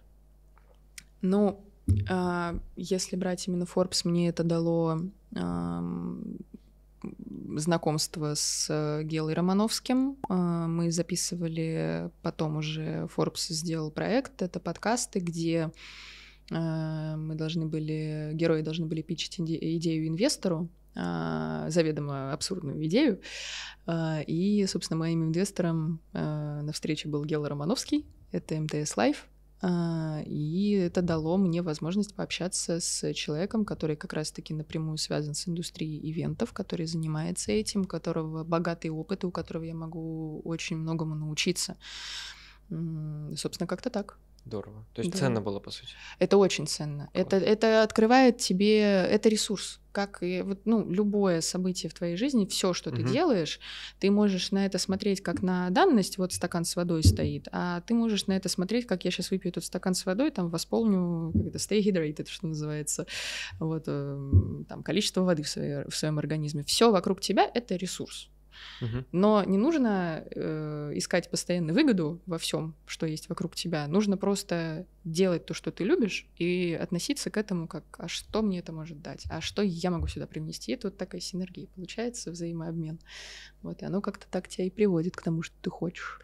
Ну, а, если брать именно Forbes, мне это дало знакомство с э, Гелой Романовским. Э, мы записывали, потом уже Forbes сделал проект, это подкасты, где э, мы должны были, герои должны были пичить идею инвестору, а, заведомо абсурдную идею. И, собственно, моим инвестором на встрече был Гела Романовский, это МТС Лайф. А, и это дало мне возможность пообщаться с человеком, который как раз-таки напрямую связан с индустрией ивентов, который занимается этим, у которого богатый опыт, у которого я могу очень многому научиться. Собственно, как-то так. Здорово. То есть да. ценно было, по сути. Это очень ценно. Это, это открывает тебе... Это ресурс как и вот, ну, любое событие в твоей жизни, все, что угу. ты делаешь, ты можешь на это смотреть как на данность, вот стакан с водой стоит, а ты можешь на это смотреть, как я сейчас выпью этот стакан с водой, там восполню, как это, stay hydrated, что называется, вот, эм, там, количество воды в, своей, в своем организме. Все вокруг тебя — это ресурс. Но не нужно э, искать постоянную выгоду во всем, что есть вокруг тебя. Нужно просто делать то, что ты любишь, и относиться к этому как, а что мне это может дать, а что я могу сюда привнести. Это вот такая синергия, получается взаимообмен. Вот, и оно как-то так тебя и приводит к тому, что ты хочешь.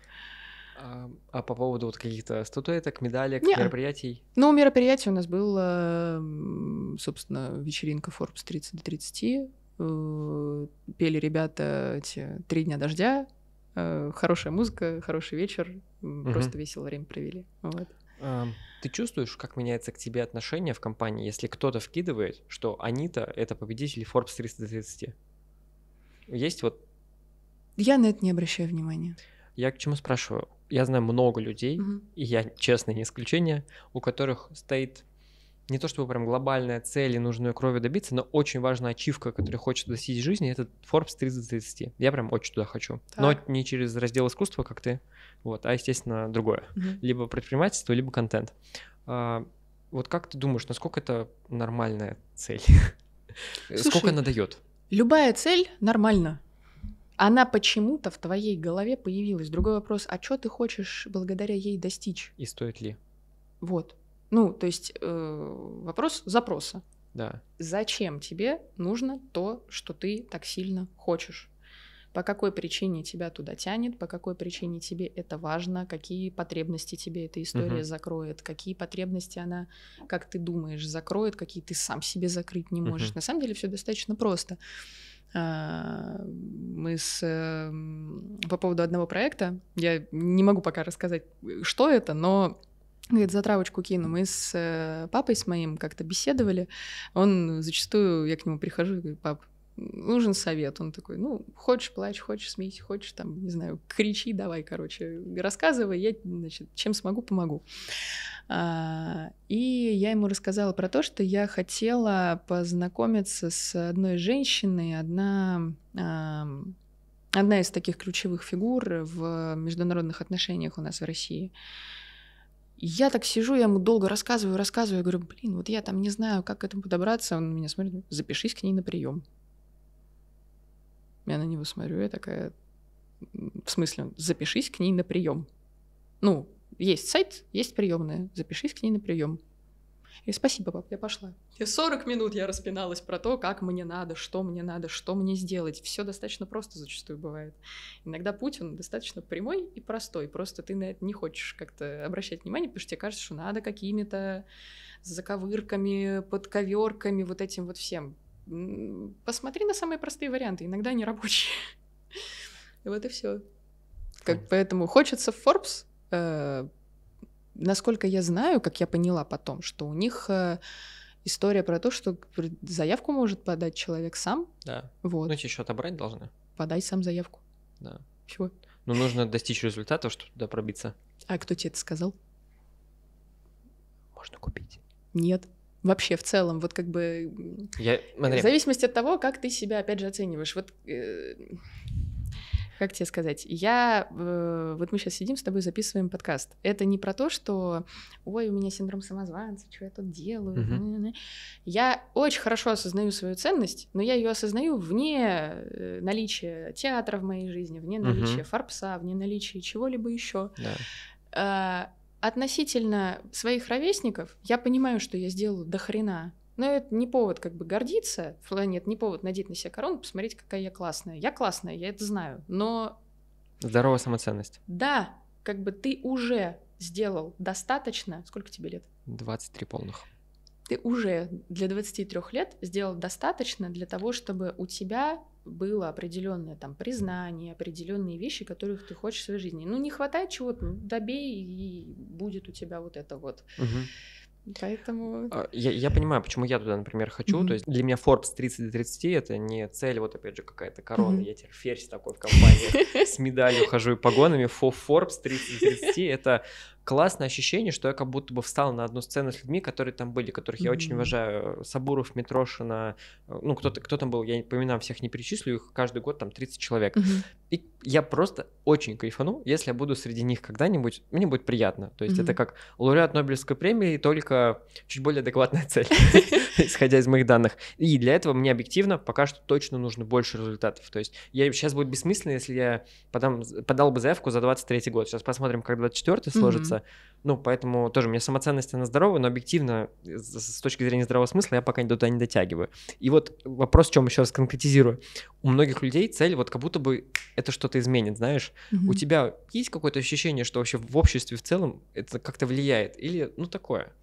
А, а по поводу вот каких-то статуэток, медалек, Не. мероприятий? Ну, мероприятий у нас было, э, собственно, вечеринка Forbes 30 до 30. Э, пели ребята эти «Три дня дождя», э, хорошая музыка, хороший вечер, просто весело время провели. Ты чувствуешь, как меняется к тебе отношение в компании, если кто-то вкидывает, что Анита — это победитель Forbes 330? Есть вот... Я на это не обращаю внимания. Я к чему спрашиваю? Я знаю много людей, и я, честно, не исключение, у которых стоит не то чтобы прям глобальная цель и нужную крови добиться, но очень важная ачивка, которую хочет достичь в жизни, это Forbes 30 30. Я прям очень туда хочу. Так. Но не через раздел искусства, как ты, вот, а, естественно, другое. Угу. Либо предпринимательство, либо контент. А, вот как ты думаешь, насколько это нормальная цель? Слушай, Сколько она дает? Любая цель нормально. Она почему-то в твоей голове появилась. Другой вопрос, а что ты хочешь благодаря ей достичь? И стоит ли? Вот. Ну, то есть э, вопрос запроса. Да. Зачем тебе нужно то, что ты так сильно хочешь? По какой причине тебя туда тянет, по какой причине тебе это важно, какие потребности тебе эта история угу. закроет, какие потребности она, как ты думаешь, закроет, какие ты сам себе закрыть не можешь. Угу. На самом деле все достаточно просто. А, мы с э, по поводу одного проекта, я не могу пока рассказать, э, что это, но Говорит, затравочку кину. Мы с э, папой, с моим, как-то беседовали. Он зачастую, я к нему прихожу говорю, пап, нужен совет. Он такой, ну, хочешь плачь, хочешь смейся, хочешь там, не знаю, кричи, давай, короче, рассказывай, я, значит, чем смогу, помогу. А, и я ему рассказала про то, что я хотела познакомиться с одной женщиной, одна... одна из таких ключевых фигур в международных отношениях у нас в России я так сижу, я ему долго рассказываю, рассказываю, я говорю, блин, вот я там не знаю, как к этому подобраться. Он меня смотрит, запишись к ней на прием. Я на него смотрю, я такая, в смысле, запишись к ней на прием. Ну, есть сайт, есть приемная, запишись к ней на прием. И спасибо, пап, я пошла. И 40 минут я распиналась про то, как мне надо, что мне надо, что мне сделать. Все достаточно просто зачастую бывает. Иногда путь, он достаточно прямой и простой. Просто ты на это не хочешь как-то обращать внимание, потому что тебе кажется, что надо какими-то заковырками, подковерками, вот этим вот всем. Посмотри на самые простые варианты, иногда они рабочие. И Вот и все. Как, поэтому хочется в Forbes э, насколько я знаю, как я поняла потом, что у них э, история про то, что заявку может подать человек сам. Да. Вот. Ну, тебе еще отобрать должны. Подай сам заявку. Да. Чего? Ну, нужно достичь результата, чтобы туда пробиться. А кто тебе это сказал? Можно купить. Нет. Вообще в целом, вот как бы... Я, смотри. В зависимости от того, как ты себя, опять же, оцениваешь. Вот э, как тебе сказать, я, э, вот мы сейчас сидим с тобой, записываем подкаст. Это не про то, что, ой, у меня синдром самозванца, что я тут делаю. Угу. Я очень хорошо осознаю свою ценность, но я ее осознаю вне э, наличия театра в моей жизни, вне наличия угу. фарпса, вне наличия чего-либо еще. Да. Э, относительно своих ровесников, я понимаю, что я сделала до хрена но это не повод как бы гордиться, в плане это не повод надеть на себя корону, посмотреть, какая я классная. Я классная, я это знаю, но... Здоровая самоценность. Да, как бы ты уже сделал достаточно... Сколько тебе лет? 23 полных. Ты уже для 23 лет сделал достаточно для того, чтобы у тебя было определенное там признание, определенные вещи, которых ты хочешь в своей жизни. Ну, не хватает чего-то, ну, добей, и будет у тебя вот это вот. Угу. Поэтому... А, я, я понимаю, почему я туда, например, хочу. Mm-hmm. То есть для меня Forbes 30 до 30 это не цель, вот опять же, какая-то корона. Mm-hmm. Я теперь ферзь такой в компании с медалью хожу и погонами. For Forbes 30 до 30 это классное ощущение, что я как будто бы встал на одну сцену с людьми, которые там были, которых mm-hmm. я очень уважаю. Сабуров, Митрошина, э, ну, кто-то, кто там был, я не поминаю, всех не перечислю, их каждый год там 30 человек. Mm-hmm. И я просто очень кайфану, если я буду среди них когда-нибудь, мне будет приятно. То есть mm-hmm. это как лауреат Нобелевской премии, только чуть более адекватная цель, исходя из моих данных. И для этого мне объективно пока что точно нужно больше результатов. То есть я сейчас будет бессмысленно, если я подам, подал бы заявку за 23 год. Сейчас посмотрим, как 24 сложится нравится. Ну, поэтому тоже у меня самоценность, она здоровая, но объективно, э, с точки зрения здравого смысла, я пока туда не дотягиваю. И вот вопрос, в чем еще раз конкретизирую. У многих людей цель вот как будто бы это что-то изменит, знаешь. mm У тебя есть какое-то ощущение, что вообще в обществе в целом это как-то влияет? Или, ну, такое?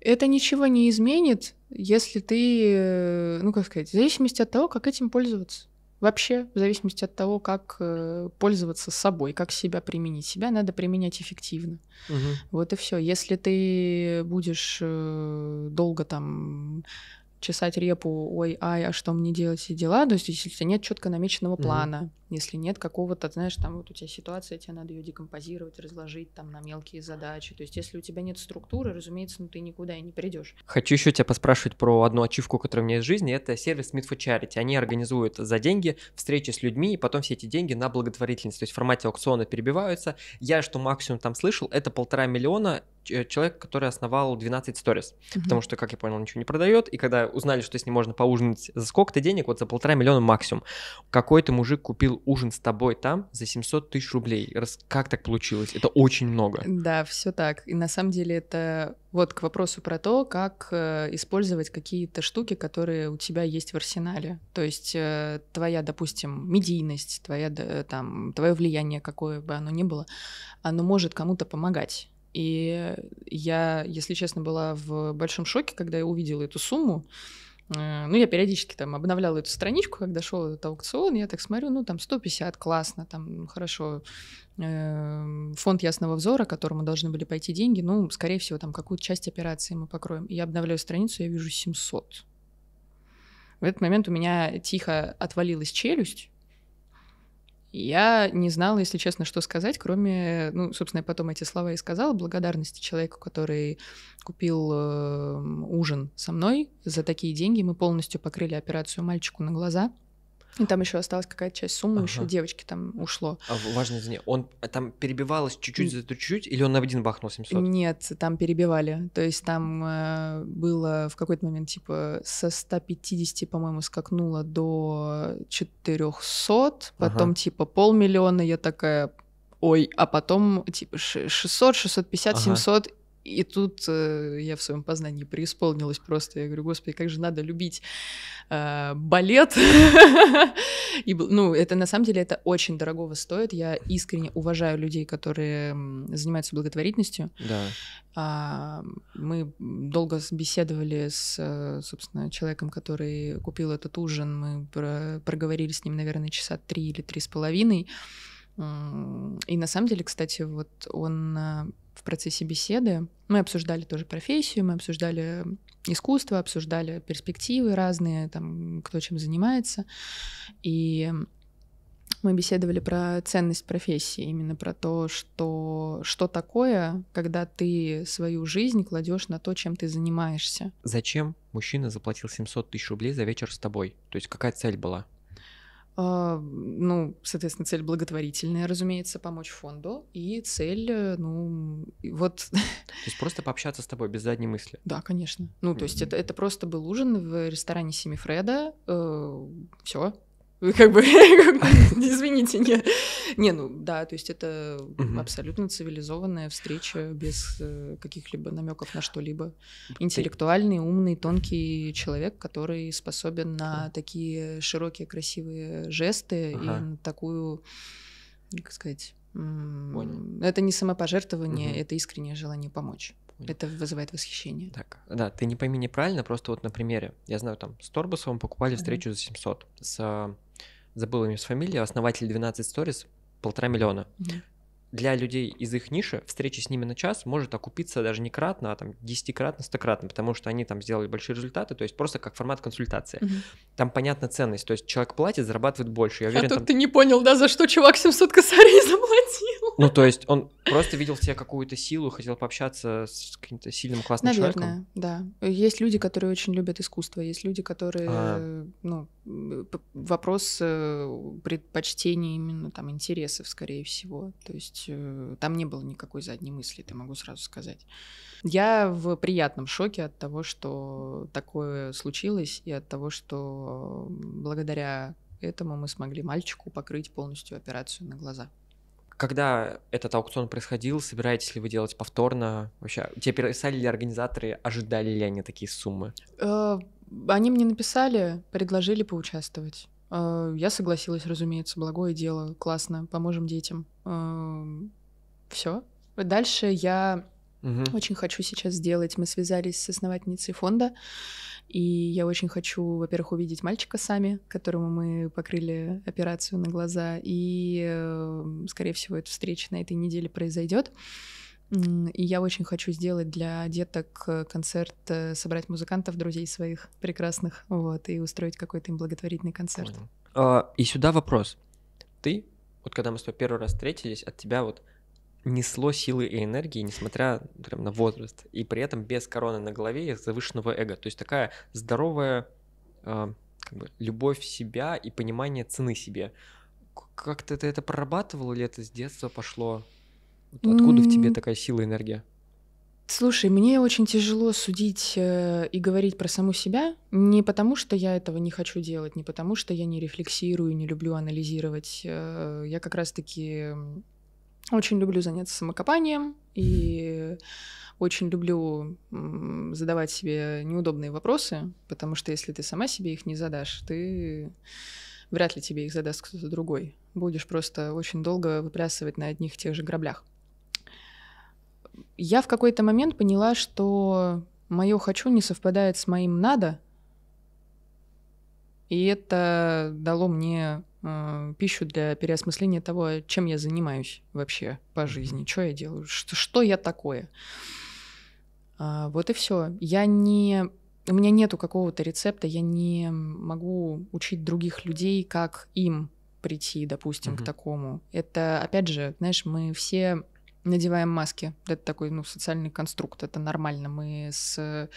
Это ничего не изменит, если ты, э, ну, как сказать, в зависимости от того, как этим пользоваться. Вообще, в зависимости от того, как э, пользоваться собой, как себя применить. Себя надо применять эффективно. Угу. Вот и все. Если ты будешь э, долго там чесать репу, ой, ай, а что мне делать, и дела, то есть если нет четко намеченного угу. плана, если нет какого-то, знаешь, там вот у тебя ситуация, тебе надо ее декомпозировать, разложить там на мелкие задачи. То есть, если у тебя нет структуры, разумеется, ну ты никуда и не придешь. Хочу еще тебя поспрашивать про одну ачивку, которая у меня есть в жизни. Это сервис Meet for Charity. Они организуют за деньги встречи с людьми, и потом все эти деньги на благотворительность. То есть в формате аукциона перебиваются. Я, что максимум там слышал, это полтора миллиона э, человек, который основал 12 Stories, mm-hmm. потому что, как я понял, ничего не продает, и когда узнали, что с ним можно поужинать за сколько-то денег, вот за полтора миллиона максимум, какой-то мужик купил ужин с тобой там за 700 тысяч рублей. Раз, как так получилось? Это очень много. Да, все так. И на самом деле это вот к вопросу про то, как э, использовать какие-то штуки, которые у тебя есть в арсенале. То есть э, твоя, допустим, медийность, твоя, э, там, твое влияние, какое бы оно ни было, оно может кому-то помогать. И я, если честно, была в большом шоке, когда я увидела эту сумму. Э, ну, я периодически там обновляла эту страничку, когда шел этот аукцион, я так смотрю, ну, там 150, классно, там хорошо. Эм, фонд Ясного Взора, которому должны были пойти деньги, ну, скорее всего, там какую-то часть операции мы покроем. Я обновляю страницу, я вижу 700. В этот момент у меня тихо отвалилась челюсть, я не знала, если честно, что сказать, кроме, ну, собственно, я потом эти слова и сказала, благодарности человеку, который купил э, ужин со мной за такие деньги. Мы полностью покрыли операцию мальчику на глаза. И ну, там еще осталась какая-то часть суммы, ага. еще девочки там ушло. А, важно, извини, он а там перебивалось чуть-чуть за чуть-чуть, или он на один бахнул 700? Нет, там перебивали. То есть там э, было в какой-то момент типа со 150, по-моему, скакнуло до 400, потом ага. типа полмиллиона, я такая, ой, а потом типа 600, 650, ага. 700, и тут э, я в своем познании преисполнилась просто. Я говорю, господи, как же надо любить э, балет. И, ну, это на самом деле это очень дорогого стоит. Я искренне уважаю людей, которые занимаются благотворительностью. Да. А, мы долго беседовали с, э, собственно, человеком, который купил этот ужин. Мы про проговорили с ним, наверное, часа три или три с половиной. И на самом деле, кстати, вот он э, в процессе беседы, мы обсуждали тоже профессию, мы обсуждали искусство, обсуждали перспективы разные, там, кто чем занимается. И мы беседовали про ценность профессии, именно про то, что, что такое, когда ты свою жизнь кладешь на то, чем ты занимаешься. Зачем мужчина заплатил 700 тысяч рублей за вечер с тобой? То есть какая цель была? А, ну, соответственно, цель благотворительная, разумеется, помочь фонду, и цель, э, ну, вот... То есть просто пообщаться с тобой без задней мысли? Да, конечно. Ну, то есть это, это просто был ужин в ресторане Семифреда, э, все, Как бы, извините, не, не, ну да, то есть это угу. абсолютно цивилизованная встреча без э, каких-либо намеков на что-либо. Интеллектуальный, умный, тонкий человек, который способен на такие широкие, красивые жесты ага. и на такую, ну, как сказать, Понял. это не самопожертвование, угу. это искреннее желание помочь. Это вызывает восхищение. Так, да, ты не пойми неправильно, просто вот на примере. Я знаю, там, с Торбусовым покупали встречу за 700, с забыл имя с фамилией, основатель 12 Stories, полтора миллиона. Для людей из их ниши встреча с ними на час может окупиться даже не кратно, а там десятикратно, стократно, потому что они там сделали большие результаты, то есть просто как формат консультации. Угу. Там понятна ценность, то есть человек платит, зарабатывает больше. Я а уверен, а тут там... ты не понял, да, за что чувак 700 косарей заплатил? Ну, то есть он просто видел в тебе какую-то силу, хотел пообщаться с каким-то сильным, классным Наверное, человеком. Наверное, да. Есть люди, которые очень любят искусство, есть люди, которые, а... ну, вопрос э, предпочтений именно там интересов, скорее всего. То есть э, там не было никакой задней мысли, это могу сразу сказать. Я в приятном шоке от того, что такое случилось, и от того, что благодаря этому мы смогли мальчику покрыть полностью операцию на глаза. Когда этот аукцион происходил, собираетесь ли вы делать повторно? Вообще, тебе писали ли организаторы, ожидали ли они такие суммы? Э, они мне написали, предложили поучаствовать. А, я согласилась, разумеется, благое дело, классно, поможем детям. А, Все. Дальше я угу. очень хочу сейчас сделать. Мы связались с основательницей фонда, и я очень хочу, во-первых, увидеть мальчика сами, которому мы покрыли операцию на глаза, и, э, скорее всего, эта встреча на этой неделе произойдет. И я очень хочу сделать для деток э, концерт, э, собрать музыкантов, друзей своих прекрасных, вот, и устроить какой-то им благотворительный концерт. А, и сюда вопрос. Ты, вот когда мы с тобой первый раз встретились, от тебя вот несло силы и энергии, несмотря прям, на возраст, и при этом без короны на голове и завышенного эго. То есть такая здоровая э, как бы, любовь себя и понимание цены себе. Как-то ты это прорабатывал или это с детства пошло? Откуда в тебе такая сила и энергия? Слушай, мне очень тяжело судить э, и говорить про саму себя, не потому что я этого не хочу делать, не потому что я не рефлексирую, не люблю анализировать. Э, я как раз-таки очень люблю заняться самокопанием и очень люблю задавать себе неудобные вопросы, потому что если ты сама себе их не задашь, ты вряд ли тебе их задаст кто-то другой. Будешь просто очень долго выплясывать на одних и тех же граблях я в какой-то момент поняла, что мое хочу не совпадает с моим надо, и это дало мне э, пищу для переосмысления того, чем я занимаюсь вообще по жизни, что я делаю, что, что я такое. А, вот и все. Я не у меня нету какого-то рецепта, я не могу учить других людей, как им прийти, допустим, mm-hmm. к такому. Это, опять же, знаешь, мы все надеваем маски. Это такой, ну, социальный конструкт, это нормально. Мы с...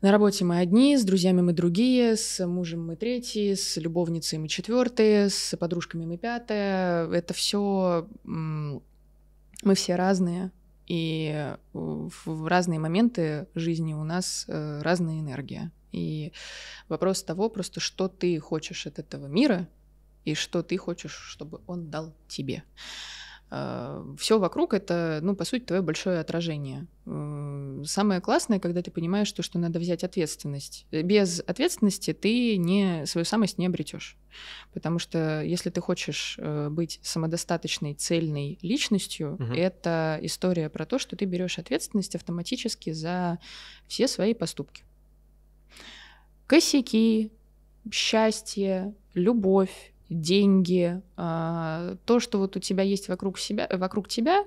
На работе мы одни, с друзьями мы другие, с мужем мы третьи, с любовницей мы четвертые, с подружками мы пятые. Это все... Мы все разные, и в разные моменты жизни у нас э, разная энергия. И вопрос того просто, что ты хочешь от этого мира, и что ты хочешь, чтобы он дал тебе. А, все вокруг это, ну, по сути, твое большое отражение. Самое классное, когда ты понимаешь, то, что надо взять ответственность. Без ответственности ты не, свою самость не обретешь. Потому что если ты хочешь э, быть самодостаточной, цельной личностью, угу. это история про то, что ты берешь ответственность автоматически за все свои поступки. Косяки, счастье, любовь, деньги, а, то, что вот у тебя есть вокруг, себя, вокруг тебя,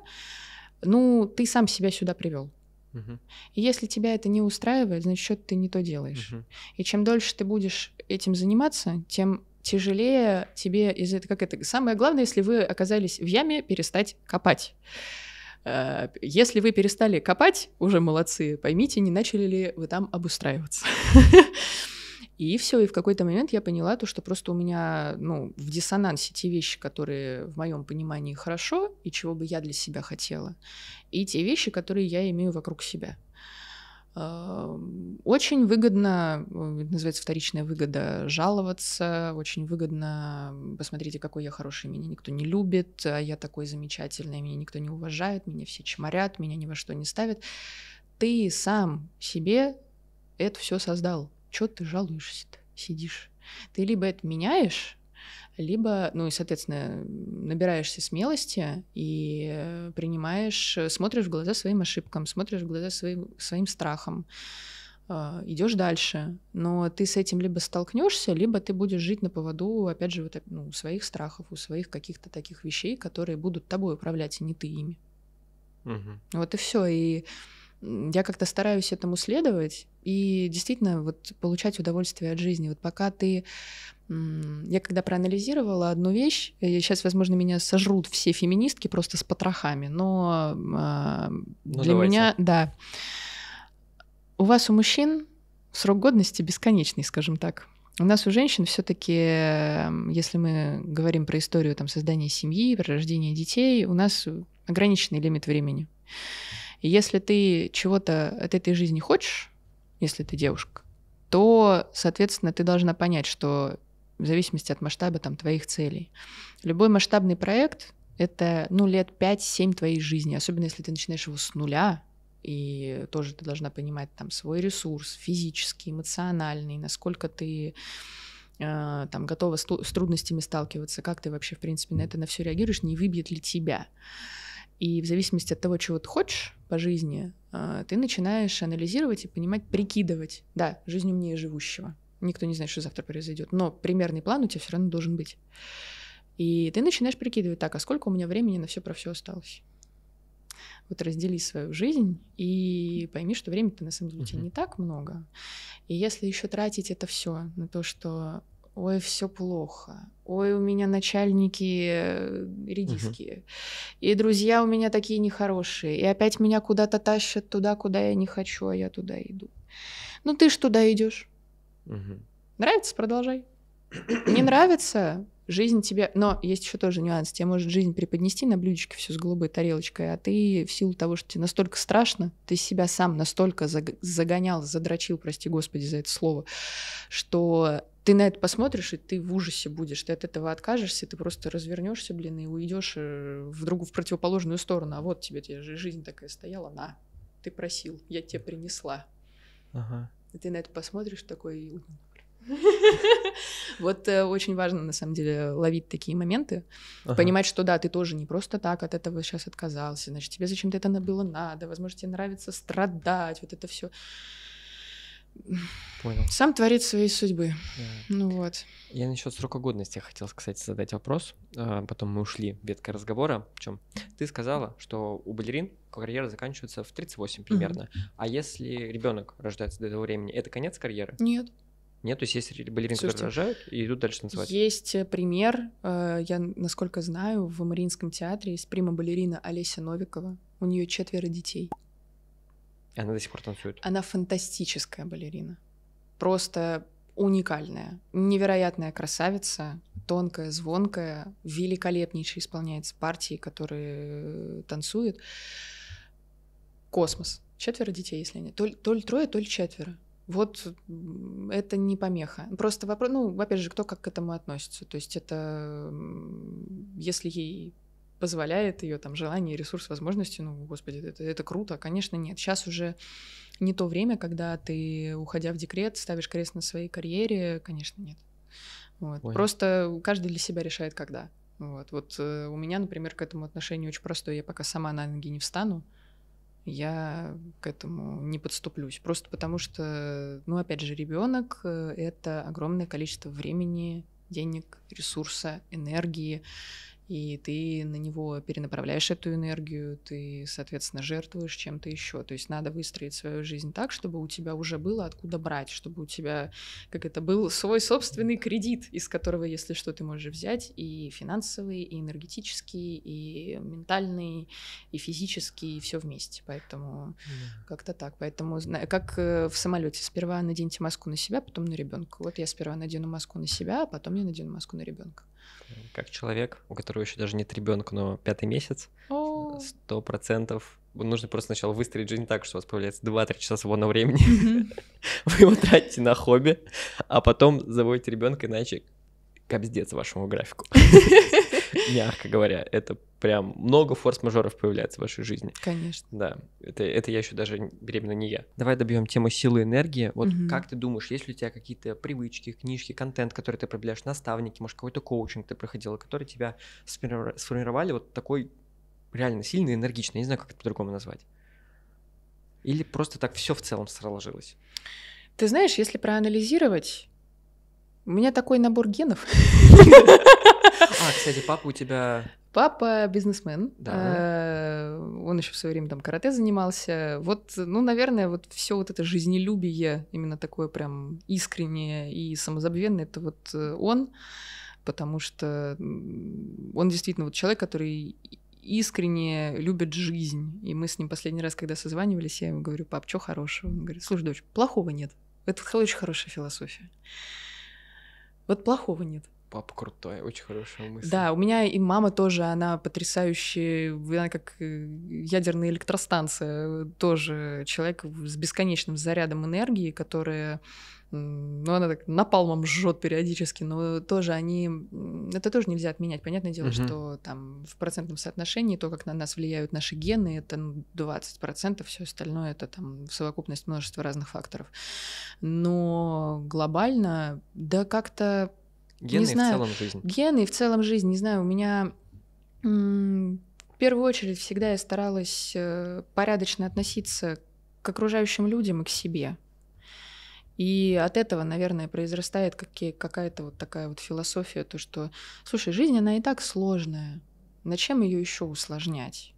ну, ты сам себя сюда привел. Угу. И если тебя это не устраивает, значит, что ты не то делаешь. Угу. И чем дольше ты будешь этим заниматься, тем тяжелее тебе из этого, как это, самое главное, если вы оказались в яме, перестать копать. Э, если вы перестали копать, уже молодцы, поймите, не начали ли вы там обустраиваться. И все, и в какой-то момент я поняла то, что просто у меня ну, в диссонансе те вещи, которые в моем понимании хорошо, и чего бы я для себя хотела, и те вещи, которые я имею вокруг себя. Очень выгодно, называется вторичная выгода, жаловаться, очень выгодно, посмотрите, а какой я хороший, меня никто не любит, а я такой замечательный, меня никто не уважает, меня все чморят, меня ни во что не ставят. Ты сам себе это все создал что ты жалуешься-то, сидишь? Ты либо это меняешь, либо, ну и, соответственно, набираешься смелости и э, принимаешь, э, смотришь в глаза своим ошибкам, смотришь в глаза своим, своим страхам, а, идешь дальше. Но ты с этим либо столкнешься, либо ты будешь жить на поводу, опять же, вот, ну, своих страхов, у своих каких-то таких вещей, которые будут тобой управлять, и а не ты ими. Угу. Вот и все. И я как-то стараюсь этому следовать и действительно вот получать удовольствие от жизни. Вот пока ты... Я когда проанализировала одну вещь, сейчас, э, возможно, меня сожрут все феминистки просто с потрохами, но а, ну, для давайте. меня... Да. У вас, у мужчин, срок годности бесконечный, скажем так. У нас у женщин все-таки, э, если мы говорим про историю там, создания семьи, про рождение детей, у нас ограниченный лимит времени. И если ты чего-то от этой жизни хочешь, если ты девушка, то, соответственно, ты должна понять, что в зависимости от масштаба там, твоих целей. Любой масштабный проект — это ну, лет 5-7 твоей жизни, особенно если ты начинаешь его с нуля, и тоже ты должна понимать там свой ресурс физический, эмоциональный, насколько ты э, там готова с трудностями сталкиваться, как ты вообще, в принципе, на это на все реагируешь, не выбьет ли тебя. И в зависимости от того, чего ты хочешь по жизни, а, ты начинаешь анализировать и понимать, прикидывать. Да, жизнь умнее живущего. Никто не знает, что завтра произойдет. Но примерный план у тебя все равно должен быть. И ты начинаешь прикидывать так, а сколько у меня времени на все про все осталось. Вот раздели свою жизнь и пойми, что времени-то на самом деле у тебя не так много. И если еще тратить это все на то, что ой, все плохо, ой, у меня начальники э, редиски, угу. и друзья у меня такие нехорошие, и опять меня куда-то тащат туда, куда я не хочу, а я туда иду. Ну ты ж туда идешь. Угу. Нравится, продолжай. не нравится, жизнь тебе... Но есть еще тоже нюанс. Тебе может жизнь преподнести на блюдечке все с голубой тарелочкой, а ты в силу того, что тебе настолько страшно, ты себя сам настолько загонял, задрочил, прости господи за это слово, что ты на это посмотришь, и ты в ужасе будешь, ты от этого откажешься, ты просто развернешься, блин, и уйдешь э, в другую, в противоположную сторону. А вот тебе, тебе же жизнь такая стояла, на, ты просил, я тебе принесла. Ага. И ты на это посмотришь такой... Вот э, очень важно, на самом деле, ловить такие моменты, понимать, что да, ты тоже не просто так от этого сейчас отказался, значит, тебе зачем-то это было надо, возможно, тебе нравится страдать, вот это все. Понял. Сам творит свои судьбы. Да. Ну вот. Я насчет срока годности хотел, кстати, задать вопрос. А, потом мы ушли ветка разговора. В чем? Ты сказала, что у балерин карьера заканчивается в 38 примерно. Угу. А если ребенок рождается до этого времени, это конец карьеры? Нет. Нет, то есть есть балерин, Слушайте, которые рожают и идут дальше танцевать. Есть э, пример, э, я, насколько знаю, в Мариинском театре есть прима-балерина Олеся Новикова. У нее четверо детей она до сих пор танцует. Она фантастическая балерина. Просто уникальная, невероятная красавица, тонкая, звонкая, великолепнейше исполняется партии, которые э, танцует. Космос. Четверо детей, если они. То, то трое, то четверо. Вот это не помеха. Просто вопрос, ну, опять же, кто как к этому относится. То есть это, если ей позволяет ее там желание, ресурс, возможности, ну, господи, это, это круто, конечно, нет. Сейчас уже не то время, когда ты, уходя в декрет, ставишь крест на своей карьере, конечно, нет. Вот. Просто каждый для себя решает, когда. Вот. вот э, у меня, например, к этому отношение очень простое. Я пока сама на ноги не встану, я к этому не подступлюсь. Просто потому что, ну, опять же, ребенок э, это огромное количество времени, денег, ресурса, энергии и ты на него перенаправляешь эту энергию, ты, соответственно, жертвуешь чем-то еще. То есть надо выстроить свою жизнь так, чтобы у тебя уже было откуда брать, чтобы у тебя, как это был, свой собственный кредит, из которого, если что, ты можешь взять и финансовый, и энергетический, и ментальный, и физический, и все вместе. Поэтому да. как-то так. Поэтому как э, в самолете сперва наденьте маску на себя, потом на ребенка. Вот я сперва надену маску на себя, а потом я надену маску на ребенка. Как человек, у которого еще даже нет ребенка, но пятый месяц, сто процентов ну, нужно просто сначала выстроить жизнь так, что у вас появляется 2-3 часа свободного времени, вы его тратите на хобби, а потом заводите ребенка, иначе капздец вашему графику. мягко говоря. Это прям много форс-мажоров появляется в вашей жизни. Конечно. Да, это, это я еще даже беременна не я. Давай добьем тему силы и энергии. Вот угу. как ты думаешь, есть ли у тебя какие-то привычки, книжки, контент, который ты проявляешь, наставники, может, какой-то коучинг ты проходила, который тебя сформировали вот такой реально сильный, энергичный, я не знаю, как это по-другому назвать. Или просто так все в целом сложилось? Ты знаешь, если проанализировать, у меня такой набор генов. А, кстати, папа у тебя... Папа бизнесмен, да. Э, он еще в свое время там карате занимался. Вот, ну, наверное, вот все вот это жизнелюбие, именно такое прям искреннее и самозабвенное, это вот э, он, потому что он действительно вот человек, который искренне любит жизнь. И мы с ним последний раз, когда созванивались, я ему говорю, пап, что хорошего? Он говорит, слушай, дочь, плохого нет. Это очень хорошая философия. Вот плохого нет папа крутой, очень хорошая мысль. Да, у меня и мама тоже, она потрясающая, она как э, ядерная электростанция, тоже человек с бесконечным зарядом энергии, которая ну, она так напалмом жжет периодически, но тоже они... Это тоже нельзя отменять. Понятное дело, угу. что там в процентном соотношении то, как на нас влияют наши гены, это 20%, ну, все остальное это там совокупность множества разных факторов. Но глобально, да как-то Гены не знаю, в целом жизнь. Гены и в целом жизнь. Не знаю, у меня в первую очередь всегда я старалась э, порядочно относиться к окружающим людям и к себе. И от этого, наверное, произрастает какая-то вот такая вот философия, то что, слушай, жизнь, она и так сложная, на чем ее еще усложнять?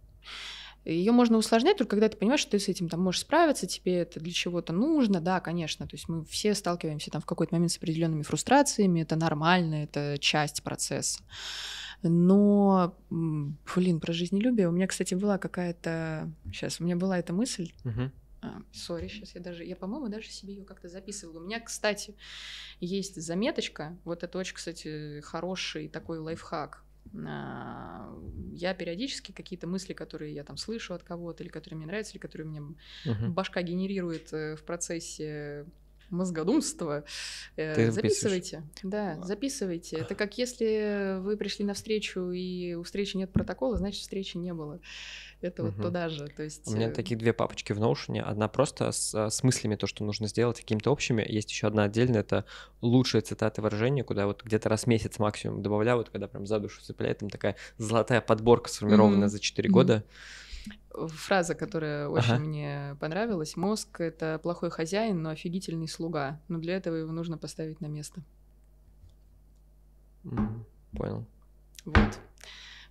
Ее можно усложнять только когда ты понимаешь, что ты с этим там можешь справиться, тебе это для чего-то нужно, да, конечно. То есть мы все сталкиваемся там в какой-то момент с определенными фрустрациями, это нормально, это часть процесса. Но, блин, про жизнелюбие. У меня, кстати, была какая-то... Сейчас, у меня была эта мысль. Угу. Сори, сейчас я даже, я, по-моему, даже себе ее как-то записывала. У меня, кстати, есть заметочка. Вот это очень, кстати, хороший такой лайфхак. А, я периодически какие-то мысли, которые я там слышу от кого-то, или которые мне нравятся, или которые мне uh-huh. башка генерирует э, в процессе мозгодумство. Э, Ты записывайте. Записываешь? Да, записывайте. Это как если вы пришли на встречу, и у встречи нет протокола, значит, встречи не было. Это угу. вот туда же. То есть... У меня э, такие две папочки в Notion. Одна просто с, э, с мыслями, то, что нужно сделать, какими-то общими. Есть еще одна отдельная, это лучшие цитаты выражения, куда вот где-то раз в месяц максимум добавляю, вот когда прям за душу цепляет, там такая золотая подборка сформированная mm за 4 mm года фраза, которая очень ага. мне понравилась. Мозг — это плохой хозяин, но офигительный слуга. Но для этого его нужно поставить на место. Понял. Вот.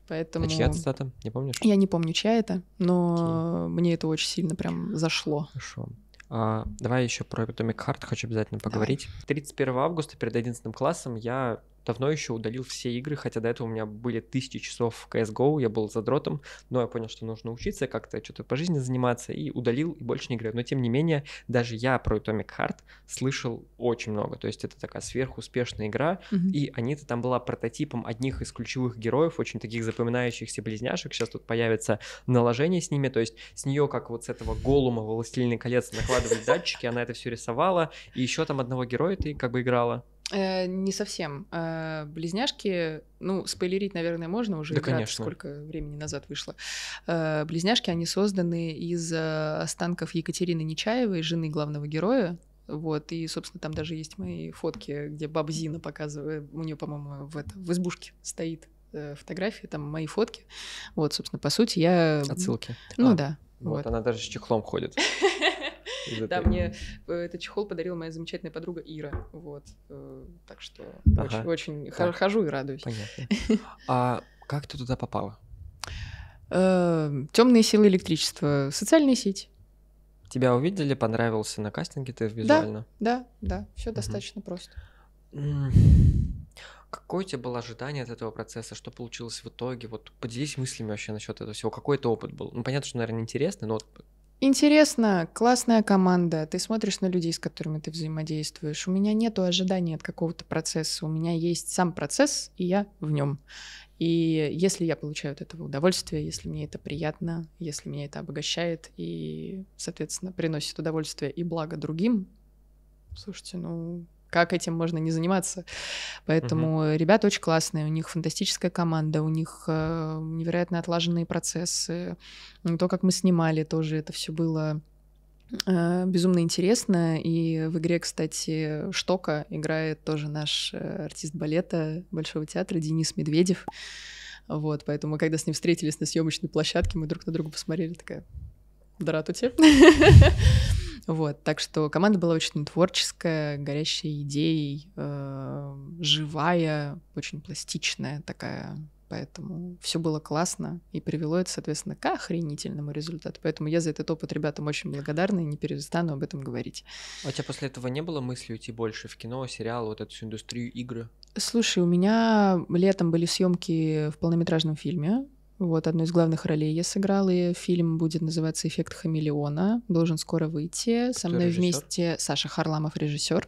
Поэтому... А чья цитата? Не помнишь? Я не помню, чья это, но okay. мне это очень сильно прям зашло. Хорошо. А, давай еще про Atomic Heart хочу обязательно поговорить. Давай. 31 августа перед 11 классом я давно еще удалил все игры, хотя до этого у меня были тысячи часов в CSGO, я был задротом, но я понял, что нужно учиться, как-то что-то по жизни заниматься, и удалил, и больше не играю. Но тем не менее, даже я про Atomic Heart слышал очень много, то есть это такая сверхуспешная игра, mm-hmm. и Анита там была прототипом одних из ключевых героев, очень таких запоминающихся близняшек, сейчас тут появится наложение с ними, то есть с нее, как вот с этого голума «Властелина колец» накладывали датчики, она это все рисовала, и еще там одного героя ты как бы играла. Э, не совсем. Э, близняшки, ну, спойлерить, наверное, можно уже. Да, игра, конечно. Сколько времени назад вышло. Э, близняшки, они созданы из э, останков Екатерины Нечаевой, жены главного героя. Вот, и, собственно, там даже есть мои фотки, где баба Зина показывает, у нее, по-моему, в, это, в избушке стоит э, фотография, там мои фотки. Вот, собственно, по сути, я... Отсылки. Ну а, да. Вот, вот, она даже с чехлом ходит. Да, мне э, этот чехол подарила моя замечательная подруга Ира. Вот. Э, так что очень, хожу и радуюсь. Понятно. А как ты туда попала? Эм, Темные силы электричества, социальная сеть. Тебя увидели, понравился на кастинге ты визуально? Да, да, да, все угу. достаточно просто. Какое у тебя было ожидание от этого процесса? Что получилось в итоге? Вот поделись мыслями вообще насчет этого всего. Какой это опыт был? Ну, понятно, что, наверное, интересно, но вот Интересно, классная команда, ты смотришь на людей, с которыми ты взаимодействуешь. У меня нет ожиданий от какого-то процесса, у меня есть сам процесс, и я в нем. И если я получаю от этого удовольствие, если мне это приятно, если меня это обогащает и, соответственно, приносит удовольствие и благо другим, слушайте, ну, как этим можно не заниматься? Поэтому угу. ребята очень классные, у них фантастическая команда, у них э, невероятно отлаженные процессы. Ну, то, как мы снимали, тоже это все было э, безумно интересно. И в игре, кстати, Штока играет тоже наш э, артист балета Большого театра Денис Медведев. Вот, поэтому когда с ним встретились на съемочной площадке, мы друг на друга посмотрели, такая, дратути. Вот, так что команда была очень творческая, горящая идеей, э, живая, очень пластичная такая. Поэтому все было классно и привело это, соответственно, к охренительному результату. Поэтому я за этот опыт ребятам очень благодарна и не перестану об этом говорить. А у тебя после этого не было мысли уйти больше в кино, сериал, вот эту всю индустрию, игры? Слушай, у меня летом были съемки в полнометражном фильме вот одну из главных ролей я сыграла. И фильм будет называться «Эффект хамелеона». Должен скоро выйти. Со Кто мной режиссер? вместе Саша Харламов, режиссер.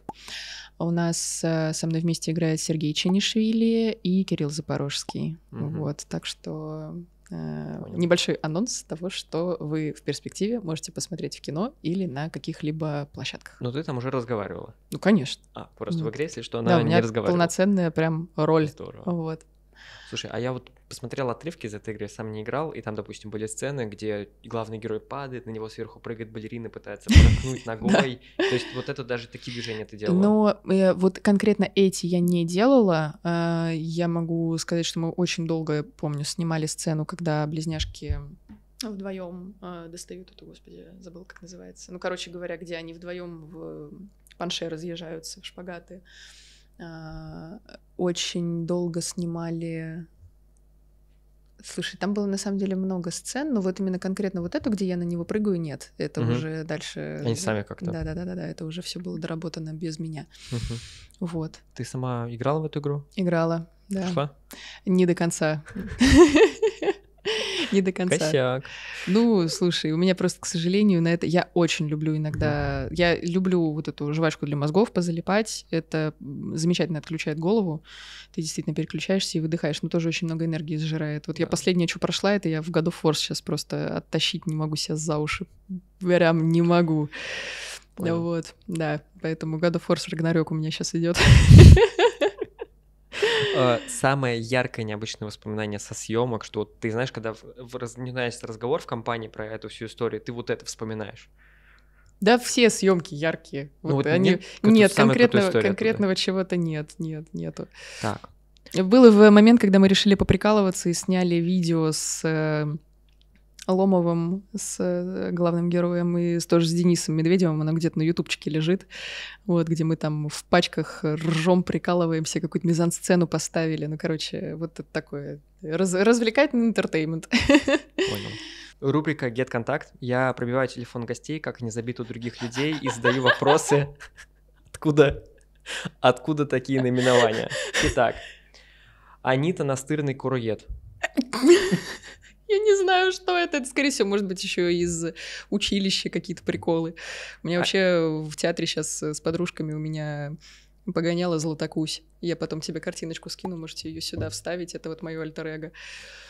У нас э, со мной вместе играет Сергей Ченишвили и Кирилл Запорожский. Угу. Вот, так что э, небольшой анонс того, что вы в перспективе можете посмотреть в кино или на каких-либо площадках. Но ты там уже разговаривала. Ну конечно. А просто вот. в игре, если что, она да, у меня полноценная прям роль. Здорово. Вот. Слушай, а я вот посмотрел отрывки из этой игры, сам не играл, и там, допустим, были сцены, где главный герой падает, на него сверху прыгает балерина, пытается проткнуть ногой. То есть вот это даже такие движения ты делала. Но ну, э, вот конкретно эти я не делала. Э, я могу сказать, что мы очень долго, помню, снимали сцену, когда близняшки вдвоем э, достают эту, господи, забыл, как называется. Ну, короче говоря, где они вдвоем в панше разъезжаются, в шпагаты. Очень долго снимали Слушай, там было на самом деле много сцен, но вот именно конкретно вот эту, где я на него прыгаю, нет. Это угу. уже дальше. Они сами как-то. Да, да, да, да, да. Это уже все было доработано без меня. Угу. Вот. Ты сама играла в эту игру? Играла, да. Пошла? Не до конца. Не до конца. Косяк. Ну, слушай, у меня просто, к сожалению, на это... Я очень люблю иногда... Я люблю вот эту жвачку для мозгов позалипать. Это замечательно отключает голову. Ты действительно переключаешься и выдыхаешь. Но тоже очень много энергии сжирает. Вот я последнее, что прошла, это я в году форс сейчас просто оттащить не могу себя за уши. Прям не могу. Понял. Да вот, да. Поэтому God of War Ragnarok у меня сейчас идет. Э, самое яркое необычное воспоминание со съемок, что ты знаешь, когда начинается разговор в компании про эту всю историю, ты вот это вспоминаешь. Да, все съемки яркие. Ну, вот, они... Нет, нет конкретного, конкретного чего-то нет, нет, нету. Так. Был в момент, когда мы решили поприкалываться и сняли видео с э, Ломовым, с э, главным героем, и тоже с Денисом Медведевым, она где-то на ютубчике лежит, вот, где мы там в пачках ржом прикалываемся, какую-то мизансцену поставили, ну, короче, вот это такое раз, развлекательный интертеймент. Понял. Рубрика «Get Contact». Я пробиваю телефон гостей, как не забит у других людей, и задаю вопросы. Откуда? Откуда такие наименования? Итак, Анита Настырный куроед. Я не знаю, что это. Это, скорее всего, может быть, еще из училища какие-то приколы. У меня а вообще в театре сейчас с подружками у меня погоняла Златокусь. Я потом тебе картиночку скину, можете ее сюда вставить. Это вот мое альтер -эго.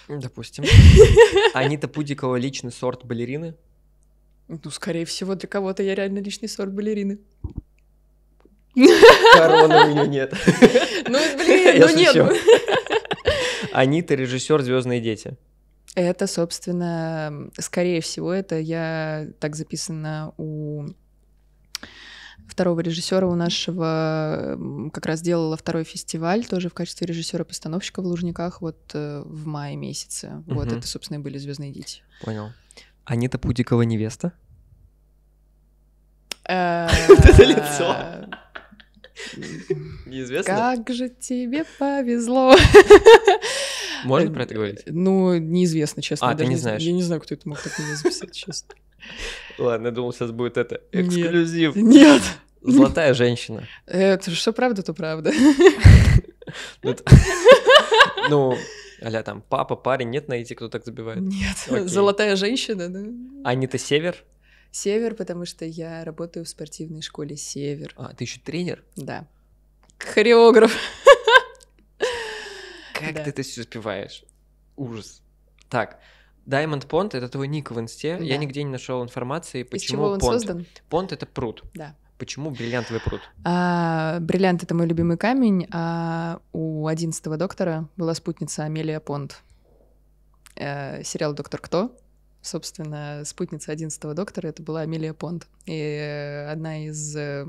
Допустим. Анита Пудикова личный сорт балерины? Ну, скорее всего, для кого-то я реально личный сорт балерины. Корона у меня нет. Ну, блин, ну нет. Анита, режиссер Звездные дети. Это, собственно, скорее всего, это я так записана у второго режиссера у нашего как раз делала второй фестиваль тоже в качестве режиссера-постановщика в Лужниках вот э, в мае месяце. Угу. Вот это, собственно, и были звездные дети. Понял. Анита Пудикова невеста. Э, это лицо. Э, Неизвестно. Как же тебе повезло. Можно про это говорить? Ну, неизвестно, честно. А, ты не знаешь? Я не знаю, кто это мог так меня записать, честно. Ладно, я думал, сейчас будет это. Эксклюзив. Нет. Золотая женщина. Это что правда, то правда. Ну, ну, Аля там папа, парень, нет найти, кто так забивает? Нет, золотая женщина, да. Анита Север? Север, потому что я работаю в спортивной школе Север. А, ты еще тренер? Да. Хореограф. Как ты это все успеваешь? Ужас. Так, Diamond Pond это твой ник в инсте. Я нигде не нашел информации, почему Из он создан? Понт это пруд. Да. Почему бриллиантовый пруд? А, бриллиант это мой любимый камень, а у одиннадцатого доктора была спутница Амелия Понт. Э, сериал Доктор Кто собственно, спутница 11-го доктора, это была Амелия Понт. И одна из... Э,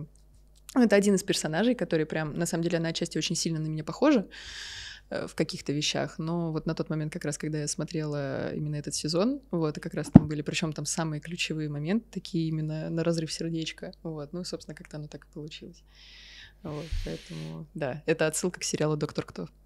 ну, это один из персонажей, который прям, на самом деле, она отчасти очень сильно на меня похожа э, в каких-то вещах, но вот на тот момент, как раз, когда я смотрела именно этот сезон, вот, и как раз там были, причем там самые ключевые моменты, такие именно на разрыв сердечка, вот, ну, собственно, как-то оно так и получилось. Вот, поэтому, да, это отсылка к сериалу «Доктор Кто».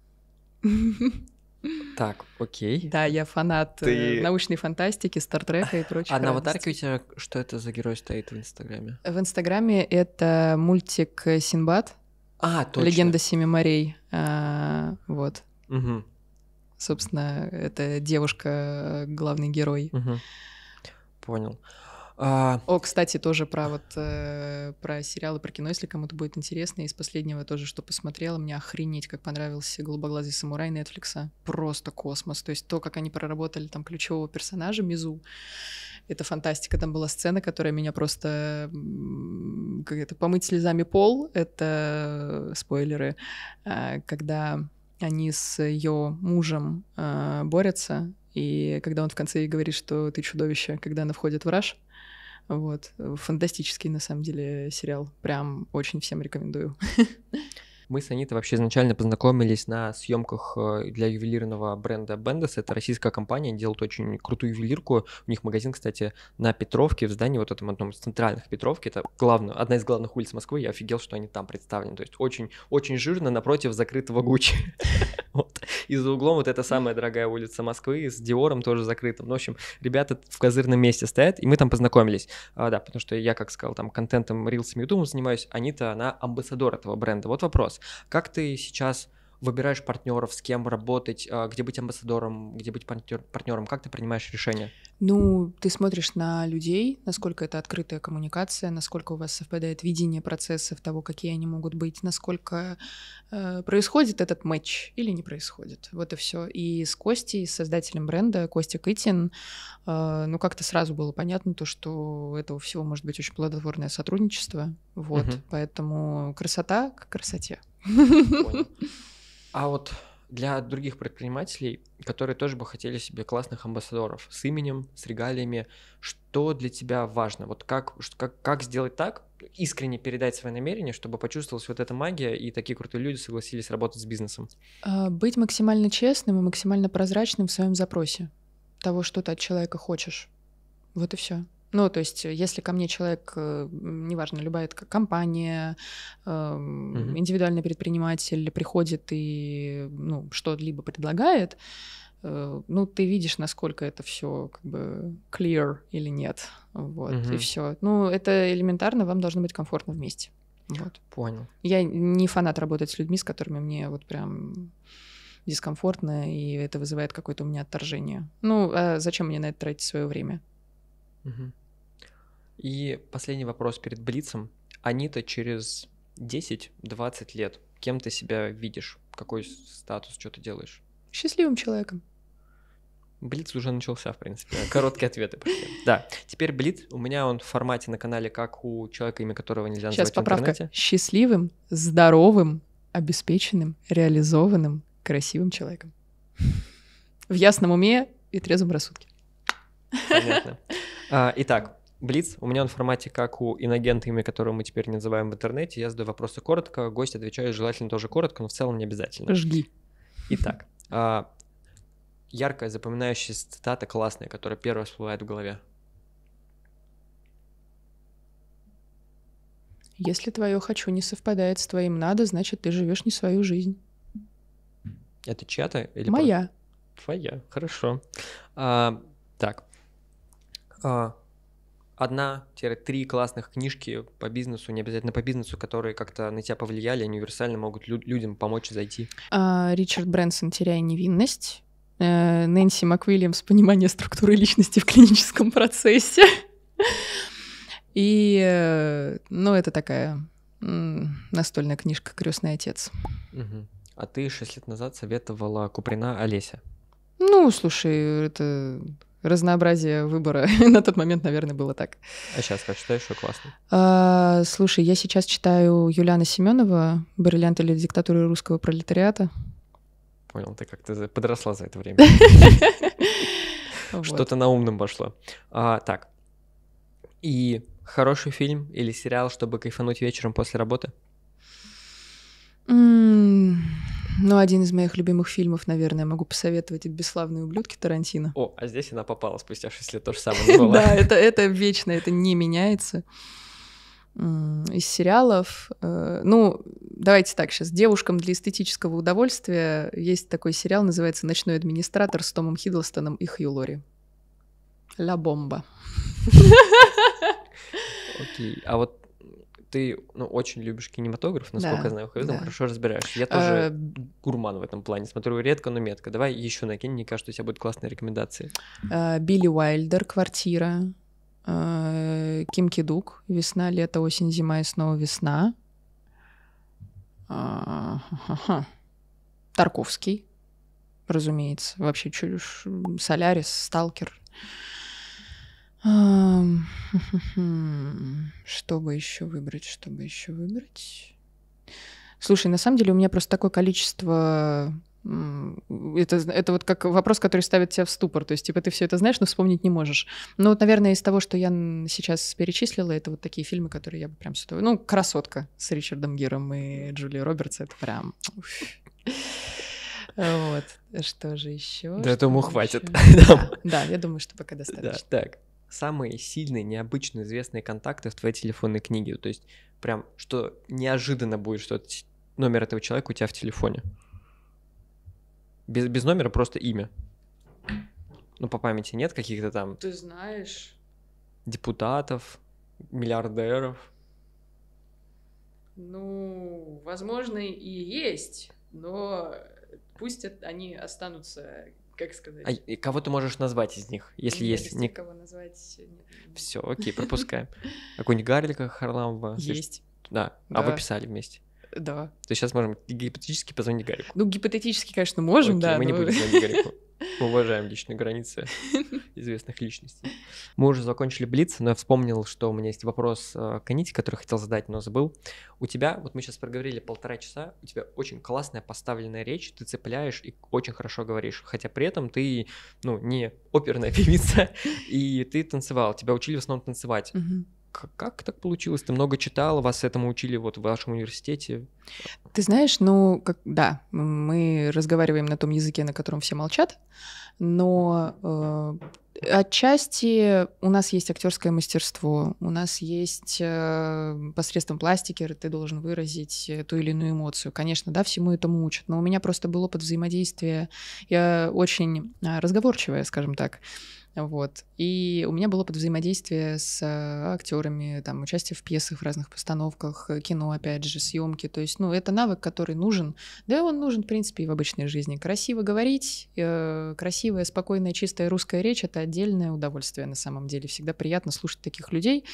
Так, окей. Да, я фанат э, Ты... научной фантастики, Стартрека и прочего. А на аватарке у тебя что это за герой стоит в Инстаграме? В Инстаграме это мультик э, Синбад. А, точно. Легенда Семи морей. А, вот. Угу. Собственно, это девушка, э, главный герой. Угу. Понял. А... О, кстати, тоже про вот э, про сериалы, про кино, если кому-то будет интересно. Из последнего тоже, что посмотрела, мне охренеть, как понравился «Голубоглазый самурай» Нетфликса. Просто космос. То есть то, как они проработали там ключевого персонажа Мизу, это фантастика. Там была сцена, которая меня просто... Как это? «Помыть слезами пол» — это э, спойлеры. Э, когда они с ее мужем э, борются, и когда он в конце ей говорит, что ты чудовище, когда она входит в раж, вот. Э, фантастический, на самом деле, сериал. Прям очень всем рекомендую. Мы с Анитой вообще изначально познакомились на съемках э, для ювелирного бренда Bendis. Это российская компания, делает очень крутую ювелирку. У них магазин, кстати, на Петровке, в здании вот этом одном из центральных Петровки. Это главное, одна из главных улиц Москвы. Я офигел, что они там представлены. То есть очень, очень жирно напротив закрытого Гуччи. Вот. И за углом вот эта самая дорогая улица Москвы с Диором тоже закрытым. Ну, в общем, ребята в козырном месте стоят, и мы там познакомились. А, да, потому что я, как сказал, там контентом, рилсами, ютубом занимаюсь. Анита, она амбассадор этого бренда. Вот вопрос. Как ты сейчас выбираешь партнеров, с кем работать, а, где быть амбассадором, где быть партнер, партнером, как ты принимаешь решения? Ну, ты смотришь на людей, насколько это открытая коммуникация, насколько у вас совпадает видение процессов, того, какие они могут быть, насколько э, происходит этот матч или не происходит. Вот и все. И с Костей, с создателем бренда, Костя Кытин, э, ну, как-то сразу было понятно то, что этого всего может быть очень плодотворное сотрудничество. Вот, угу. поэтому красота к красоте. А вот для других предпринимателей, которые тоже бы хотели себе классных амбассадоров с именем, с регалиями, что для тебя важно? Вот как, как, как сделать так, искренне передать свои намерения, чтобы почувствовалась вот эта магия, и такие крутые люди согласились работать с бизнесом? А, быть максимально честным и максимально прозрачным в своем запросе того, что ты от человека хочешь. Вот и все. Ну, то есть, если ко мне человек, э, неважно, любая компания, mm-hmm. индивидуальный предприниматель приходит и ну, что-либо предлагает, э, ну, ты видишь, насколько это все как бы clear или нет. Вот, mm и все. Ну, это элементарно, вам должно быть комфортно вместе. Вот. Понял. Я не фанат работать с людьми, с которыми мне вот прям дискомфортно, и это вызывает какое-то у меня отторжение. Ну, а зачем мне на это тратить свое время? Угу. И последний вопрос перед Блицем. Анита через 10-20 лет, кем ты себя видишь? Какой статус, что ты делаешь? Счастливым человеком. Блиц уже начался, в принципе. Короткие ответы пошли. Да. Теперь Блиц. У меня он в формате на канале, как у человека, имя которого нельзя называть Сейчас поправка. в интернете. Счастливым, здоровым, обеспеченным, реализованным, красивым человеком. В ясном уме и трезвом рассудке. Понятно. А, итак, Блиц. У меня он в формате, как у иногента, имя которого мы теперь не называем в интернете. Я задаю вопросы коротко, гость отвечает желательно тоже коротко, но в целом не обязательно. Жги. Итак, а, яркая, запоминающаяся цитата, классная, которая первая всплывает в голове. Если твое «хочу» не совпадает с твоим «надо», значит, ты живешь не свою жизнь. Это чья-то? Или Моя. Про... Твоя, хорошо. А, так. А, одна-три классных книжки по бизнесу, не обязательно по бизнесу, которые как-то на тебя повлияли, они универсально могут лю- людям помочь зайти? А, Ричард Брэнсон «Теряя невинность», э, Нэнси МакВильямс «Понимание структуры личности в клиническом процессе». И, э, ну, это такая настольная книжка «Крестный отец». Угу. А ты шесть лет назад советовала Куприна Олеся. Ну, слушай, это разнообразие выбора. На тот момент, наверное, было так. А сейчас как читаешь, что классно? А, слушай, я сейчас читаю Юлиана Семенова «Бриллиант или диктатура русского пролетариата». Понял, ты как-то подросла за это время. Что-то на умном пошло. А, так, и хороший фильм или сериал, чтобы кайфануть вечером после работы? Ну, один из моих любимых фильмов, наверное, могу посоветовать «Бесславные ублюдки» Тарантино. О, а здесь она попала спустя 6 лет, то же самое было. Да, это, это вечно, это не меняется. Из сериалов, э, ну, давайте так сейчас, девушкам для эстетического удовольствия есть такой сериал, называется «Ночной администратор» с Томом Хиддлстоном и Хью Лори. «Ля бомба». Окей, а вот ты ну, очень любишь кинематограф, насколько да, я знаю, в да. хорошо разбираешь. Я а, тоже а... гурман в этом плане, смотрю редко, но метко. Давай еще накинь, мне кажется, у тебя будут классные рекомендации. А, Билли Уайльдер, «Квартира», а, Ким Кидук, «Весна, лето, осень, зима и снова весна». Тарковский, разумеется. Вообще, Солярис, Сталкер. Чтобы еще выбрать, чтобы еще выбрать? Слушай, на самом деле у меня просто такое количество это, это вот как вопрос, который ставит тебя в ступор. То есть, типа, ты все это знаешь, но вспомнить не можешь. Ну, вот, наверное, из того, что я сейчас перечислила, это вот такие фильмы, которые я бы прям сюда... Ну, «Красотка» с Ричардом Гиром и Джулией Робертс, это прям... Вот. Что же еще? Да, думаю, хватит. Да, я думаю, что пока достаточно. Да, так самые сильные, необычно известные контакты в твоей телефонной книге? То есть прям, что неожиданно будет, что номер этого человека у тебя в телефоне. Без, без номера просто имя. Ну, по памяти нет каких-то там... Ты знаешь... Депутатов, миллиардеров. Ну, возможно, и есть, но пусть они останутся как сказать. А кого ты можешь назвать из них, если Мне есть? Никого назвать. Все, окей, пропускаем. А какой-нибудь Гарлика Харламова? Есть. Да. А вы писали вместе? Да. То есть сейчас можем гипотетически позвонить Гарику. Ну, гипотетически, конечно, можем, да. Мы не будем звонить Гарику. Мы уважаем личные границы известных личностей. Мы уже закончили блиц, но я вспомнил, что у меня есть вопрос э, к Аните, который хотел задать, но забыл. У тебя, вот мы сейчас проговорили полтора часа, у тебя очень классная поставленная речь, ты цепляешь и очень хорошо говоришь, хотя при этом ты, ну, не оперная певица, и ты танцевал, тебя учили в основном танцевать как так получилось? Ты много читал, вас этому учили вот в вашем университете? Ты знаешь, ну, как, да, мы разговариваем на том языке, на котором все молчат, но э, отчасти у нас есть актерское мастерство, у нас есть э, посредством пластики ты должен выразить ту или иную эмоцию. Конечно, да, всему этому учат, но у меня просто было под взаимодействие. я очень а, разговорчивая, скажем так, вот. И у меня было под взаимодействие с э, актерами, там, участие в пьесах, в разных постановках, э, кино, опять же, съемки. То есть, ну, это навык, который нужен. Да, он нужен, в принципе, и в обычной жизни. Красиво говорить, э, красивая, спокойная, чистая русская речь — это отдельное удовольствие на самом деле. Всегда приятно слушать таких людей.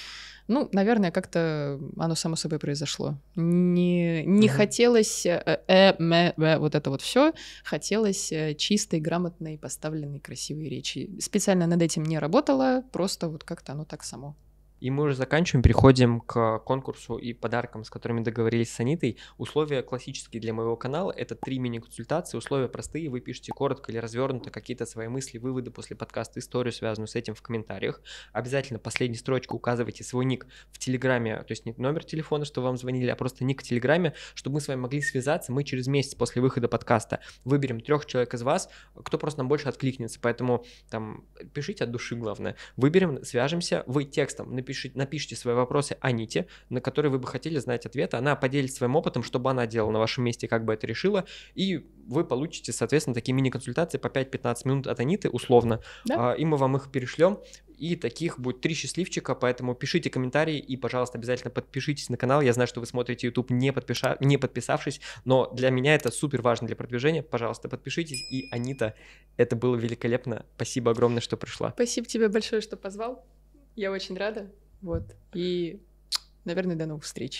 Ну, наверное, как-то оно само собой произошло. Не, не mm-hmm. хотелось э, э, мэ, мэ, вот это вот все, хотелось э, чистой, грамотной, поставленной, красивой речи. Специально над этим не работала, просто вот как-то оно так само и мы уже заканчиваем, переходим к конкурсу и подаркам, с которыми договорились с Анитой. Условия классические для моего канала — это три мини-консультации, условия простые, вы пишете коротко или развернуто какие-то свои мысли, выводы после подкаста, историю, связанную с этим в комментариях. Обязательно последней строчку указывайте свой ник в Телеграме, то есть не номер телефона, что вам звонили, а просто ник в Телеграме, чтобы мы с вами могли связаться. Мы через месяц после выхода подкаста выберем трех человек из вас, кто просто нам больше откликнется, поэтому там пишите от души, главное. Выберем, свяжемся, вы текстом напишите напишите, напишите свои вопросы Аните, на которые вы бы хотели знать ответы. Она поделится своим опытом, что бы она делала на вашем месте, как бы это решила. И вы получите, соответственно, такие мини-консультации по 5-15 минут от Аниты, условно. Да. А, и мы вам их перешлем и таких будет три счастливчика, поэтому пишите комментарии и, пожалуйста, обязательно подпишитесь на канал. Я знаю, что вы смотрите YouTube не, подпиша... не подписавшись, но для меня это супер важно для продвижения. Пожалуйста, подпишитесь. И, Анита, это было великолепно. Спасибо огромное, что пришла. Спасибо тебе большое, что позвал. Я очень рада. Вот. И, наверное, до новых встреч.